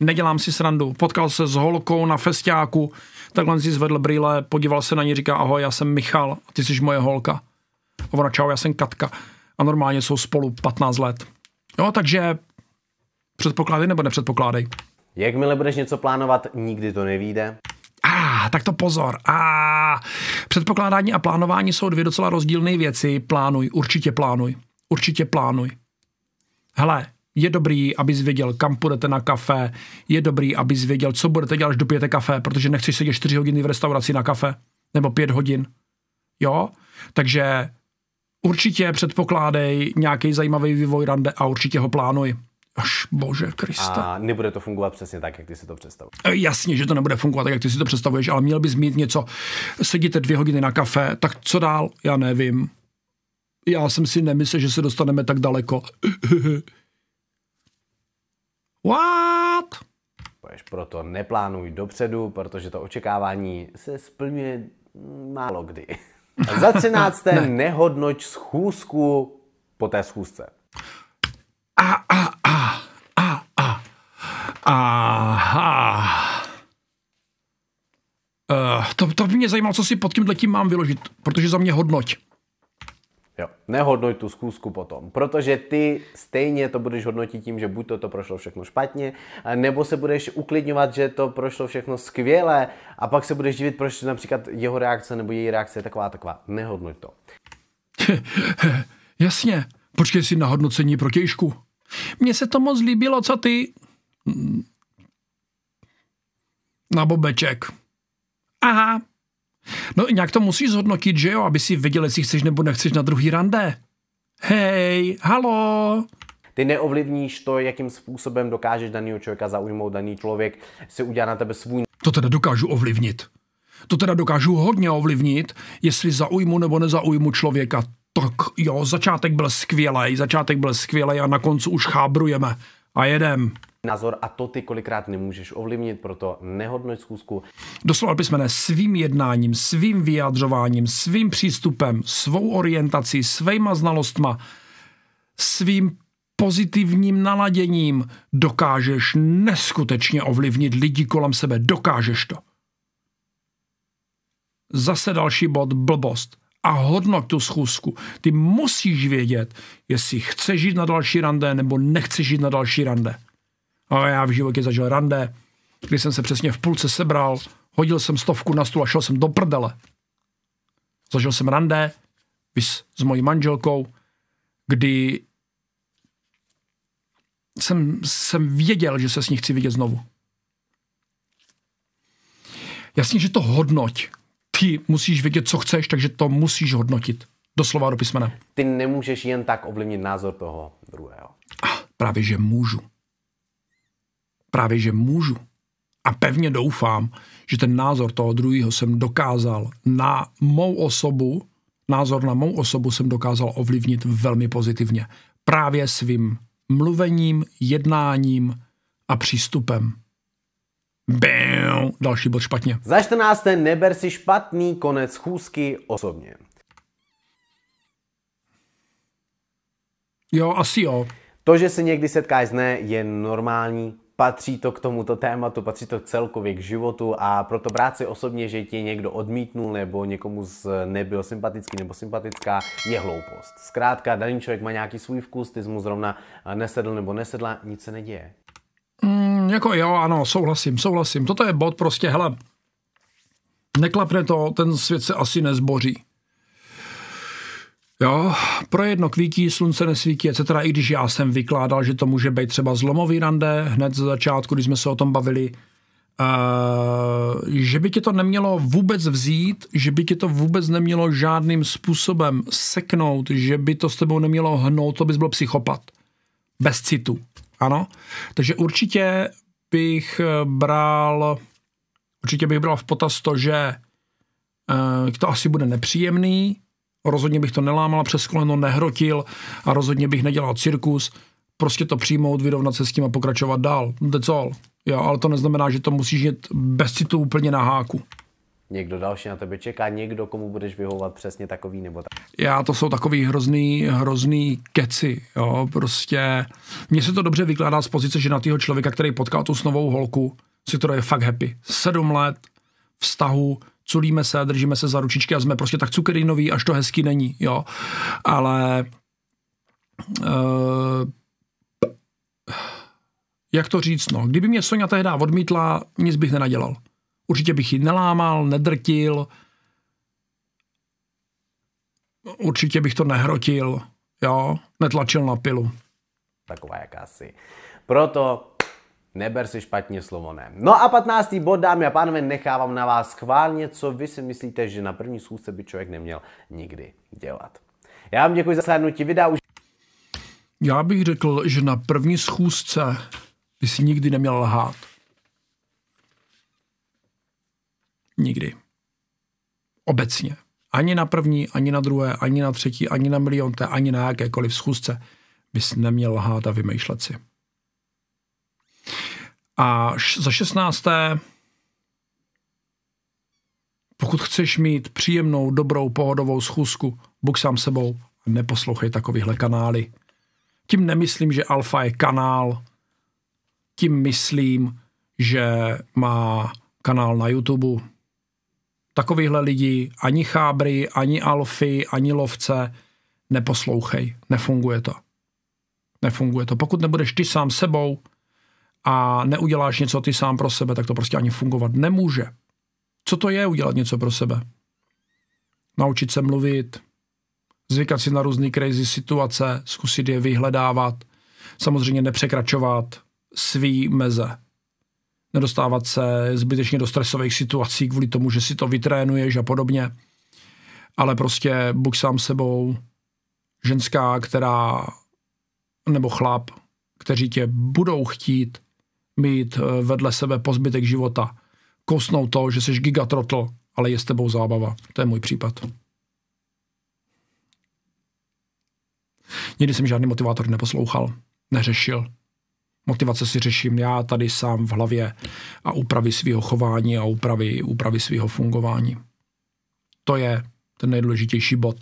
A: Nedělám si srandu. Potkal se s holkou na festiáku, takhle si zvedl brýle, podíval se na ní, říká, ahoj, já jsem Michal a ty jsi moje holka. A ona, čau, já jsem Katka. A normálně jsou spolu 15 let. Jo, takže předpokládej nebo nepředpokládej.
B: Jakmile budeš něco plánovat, nikdy to nevíde.
A: A ah, tak to pozor. A ah, předpokládání a plánování jsou dvě docela rozdílné věci. Plánuj, určitě plánuj. Určitě plánuj. Hele, je dobrý, abys věděl, kam půjdete na kafe. Je dobrý, abys věděl, co budete dělat, až dopijete kafe, protože nechceš sedět 4 hodiny v restauraci na kafe. Nebo 5 hodin. Jo? Takže určitě předpokládej nějaký zajímavý vývoj rande a určitě ho plánuj. Až bože Krista. A
B: nebude to fungovat přesně tak, jak ty si to představuješ.
A: E, jasně, že to nebude fungovat tak, jak ty si to představuješ, ale měl bys mít něco. Sedíte dvě hodiny na kafe, tak co dál? Já nevím. Já jsem si nemyslel, že se dostaneme tak daleko.
B: What? Proto neplánuj dopředu, protože to očekávání se splňuje málo kdy. A za třinácté ne. nehodnoť schůzku po té schůzce.
A: A, a, a, a, a, aha. Uh, to, to by mě zajímalo, co si pod tímhletím mám vyložit, protože za mě hodnoť.
B: Jo. Nehodnoť tu zkusku potom, protože ty stejně to budeš hodnotit tím, že buď to, to prošlo všechno špatně, nebo se budeš uklidňovat, že to prošlo všechno skvěle a pak se budeš divit, proč například jeho reakce nebo její reakce je taková taková. Nehodnoť to.
A: Jasně, počkej si na hodnocení protějšku. Mně se to moc líbilo, co ty? Mm. Na bobeček. Aha, No nějak to musíš zhodnotit, že jo, aby si věděl, jestli chceš nebo nechceš na druhý rande. Hej, halo!
B: Ty neovlivníš to, jakým způsobem dokážeš daného člověka zaujmout. Daný člověk si udělá na tebe svůj...
A: To teda dokážu ovlivnit. To teda dokážu hodně ovlivnit, jestli zaujmu nebo nezaujmu člověka. Tak jo, začátek byl skvělý, začátek byl skvělý a na konci už chábrujeme. A jedem názor
B: a to ty kolikrát nemůžeš ovlivnit, proto nehodnoť schůzku.
A: Doslova bychom ne svým jednáním, svým vyjadřováním, svým přístupem, svou orientací, svýma znalostma, svým pozitivním naladěním dokážeš neskutečně ovlivnit lidi kolem sebe. Dokážeš to. Zase další bod, blbost a hodnot tu schůzku. Ty musíš vědět, jestli chceš žít na další rande nebo nechceš žít na další rande. A já v životě zažil rande, kdy jsem se přesně v půlce sebral, hodil jsem stovku na stůl a šel jsem do prdele. Zažil jsem rande s, s mojí manželkou, kdy jsem, jsem věděl, že se s ní chci vidět znovu. Jasně, že to hodnoť. Ty musíš vědět, co chceš, takže to musíš hodnotit. Doslova do písmena.
B: Ty nemůžeš jen tak ovlivnit názor toho druhého.
A: Ah, právě, že můžu. Právě, že můžu. A pevně doufám, že ten názor toho druhého jsem dokázal na mou osobu, názor na mou osobu jsem dokázal ovlivnit velmi pozitivně. Právě svým mluvením, jednáním a přístupem. Běu, další bod špatně.
B: Za 14. neber si špatný konec schůzky osobně.
A: Jo, asi jo.
B: To, že se někdy setkáš s ne, je normální, patří to k tomuto tématu, patří to celkově k životu a proto brát si osobně, že tě někdo odmítnul nebo někomu z nebyl sympatický nebo sympatická, je hloupost. Zkrátka, daný člověk má nějaký svůj vkus, ty jsi mu zrovna eh, nesedl nebo nesedla, nic se neděje.
A: Mm, jako jo, ano, souhlasím, souhlasím. Toto je bod prostě, hele, neklapne to, ten svět se asi nezboří. Jo, pro jedno kvítí, slunce nesvítí, etc. I když já jsem vykládal, že to může být třeba zlomový rande hned ze začátku, když jsme se o tom bavili, Uh, že by ti to nemělo vůbec vzít, že by ti to vůbec nemělo žádným způsobem seknout, že by to s tebou nemělo hnout, to bys byl psychopat. Bez citu. Ano? Takže určitě bych eh, bral určitě bych bral v potaz to, že uh, to asi bude nepříjemný, Rozhodně bych to nelámal přes koleno, nehrotil a rozhodně bych nedělal cirkus. Prostě to přijmout, vyrovnat se s tím a pokračovat dál. No That's all. Jo, ale to neznamená, že to musíš jít bez citu úplně na háku. Někdo další
B: na tebe čeká, někdo, komu budeš vyhovovat přesně takový nebo tak.
A: Já to jsou takový hrozný, hrozný keci, jo, prostě. Mně se to dobře vykládá z pozice ženatého člověka, který potká tu s novou holku, si to je fakt happy. Sedm let, vztahu, culíme se, držíme se za ručičky a jsme prostě tak cukerinoví, až to hezky není, jo. Ale uh, jak to říct, no, kdyby mě Sonja tehdy odmítla, nic bych nenadělal. Určitě bych ji nelámal, nedrtil, určitě bych to nehrotil, jo, netlačil na pilu.
B: Taková jakási. Proto Neber si špatně slovo ne. No a patnáctý bod, dámy a pánové, nechávám na vás schválně, co vy si myslíte, že na první schůzce by člověk neměl nikdy dělat. Já vám děkuji za slednutí videa.
A: Už... Já bych řekl, že na první schůzce by si nikdy neměl lhát. Nikdy. Obecně. Ani na první, ani na druhé, ani na třetí, ani na milionté, ani na jakékoliv schůzce bys neměl lhát a vymýšlet si. A za šestnácté, pokud chceš mít příjemnou, dobrou, pohodovou schůzku, buk sám sebou a neposlouchej takovýhle kanály. Tím nemyslím, že alfa je kanál, tím myslím, že má kanál na YouTube. Takovýhle lidí ani chábry, ani alfy, ani lovce neposlouchej. Nefunguje to. Nefunguje to. Pokud nebudeš ty sám sebou, a neuděláš něco ty sám pro sebe, tak to prostě ani fungovat nemůže. Co to je udělat něco pro sebe? Naučit se mluvit, zvykat si na různé crazy situace, zkusit je vyhledávat, samozřejmě nepřekračovat svý meze. Nedostávat se zbytečně do stresových situací kvůli tomu, že si to vytrénuješ a podobně. Ale prostě buď sám sebou, ženská, která nebo chlap, kteří tě budou chtít mít eh, vedle sebe pozbytek života. Kousnou to, že jsi gigatrotl, ale je s tebou zábava. To je můj případ. Nikdy jsem žádný motivátor neposlouchal, neřešil. Motivace si řeším já tady sám v hlavě a úpravy svého chování a úpravy, úpravy svého fungování. To je ten nejdůležitější bod.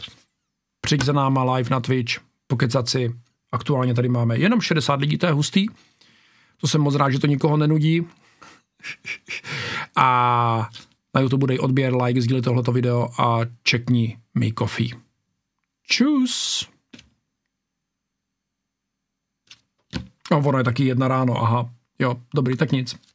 A: Přijď za náma live na Twitch, pokecat si. Aktuálně tady máme jenom 60 lidí, to je hustý. To jsem moc rád, že to nikoho nenudí. A na YouTube dej odběr, like, sdílej tohleto video a čekni mi coffee. Čus! A no, ono je taky jedna ráno, aha. Jo, dobrý, tak nic.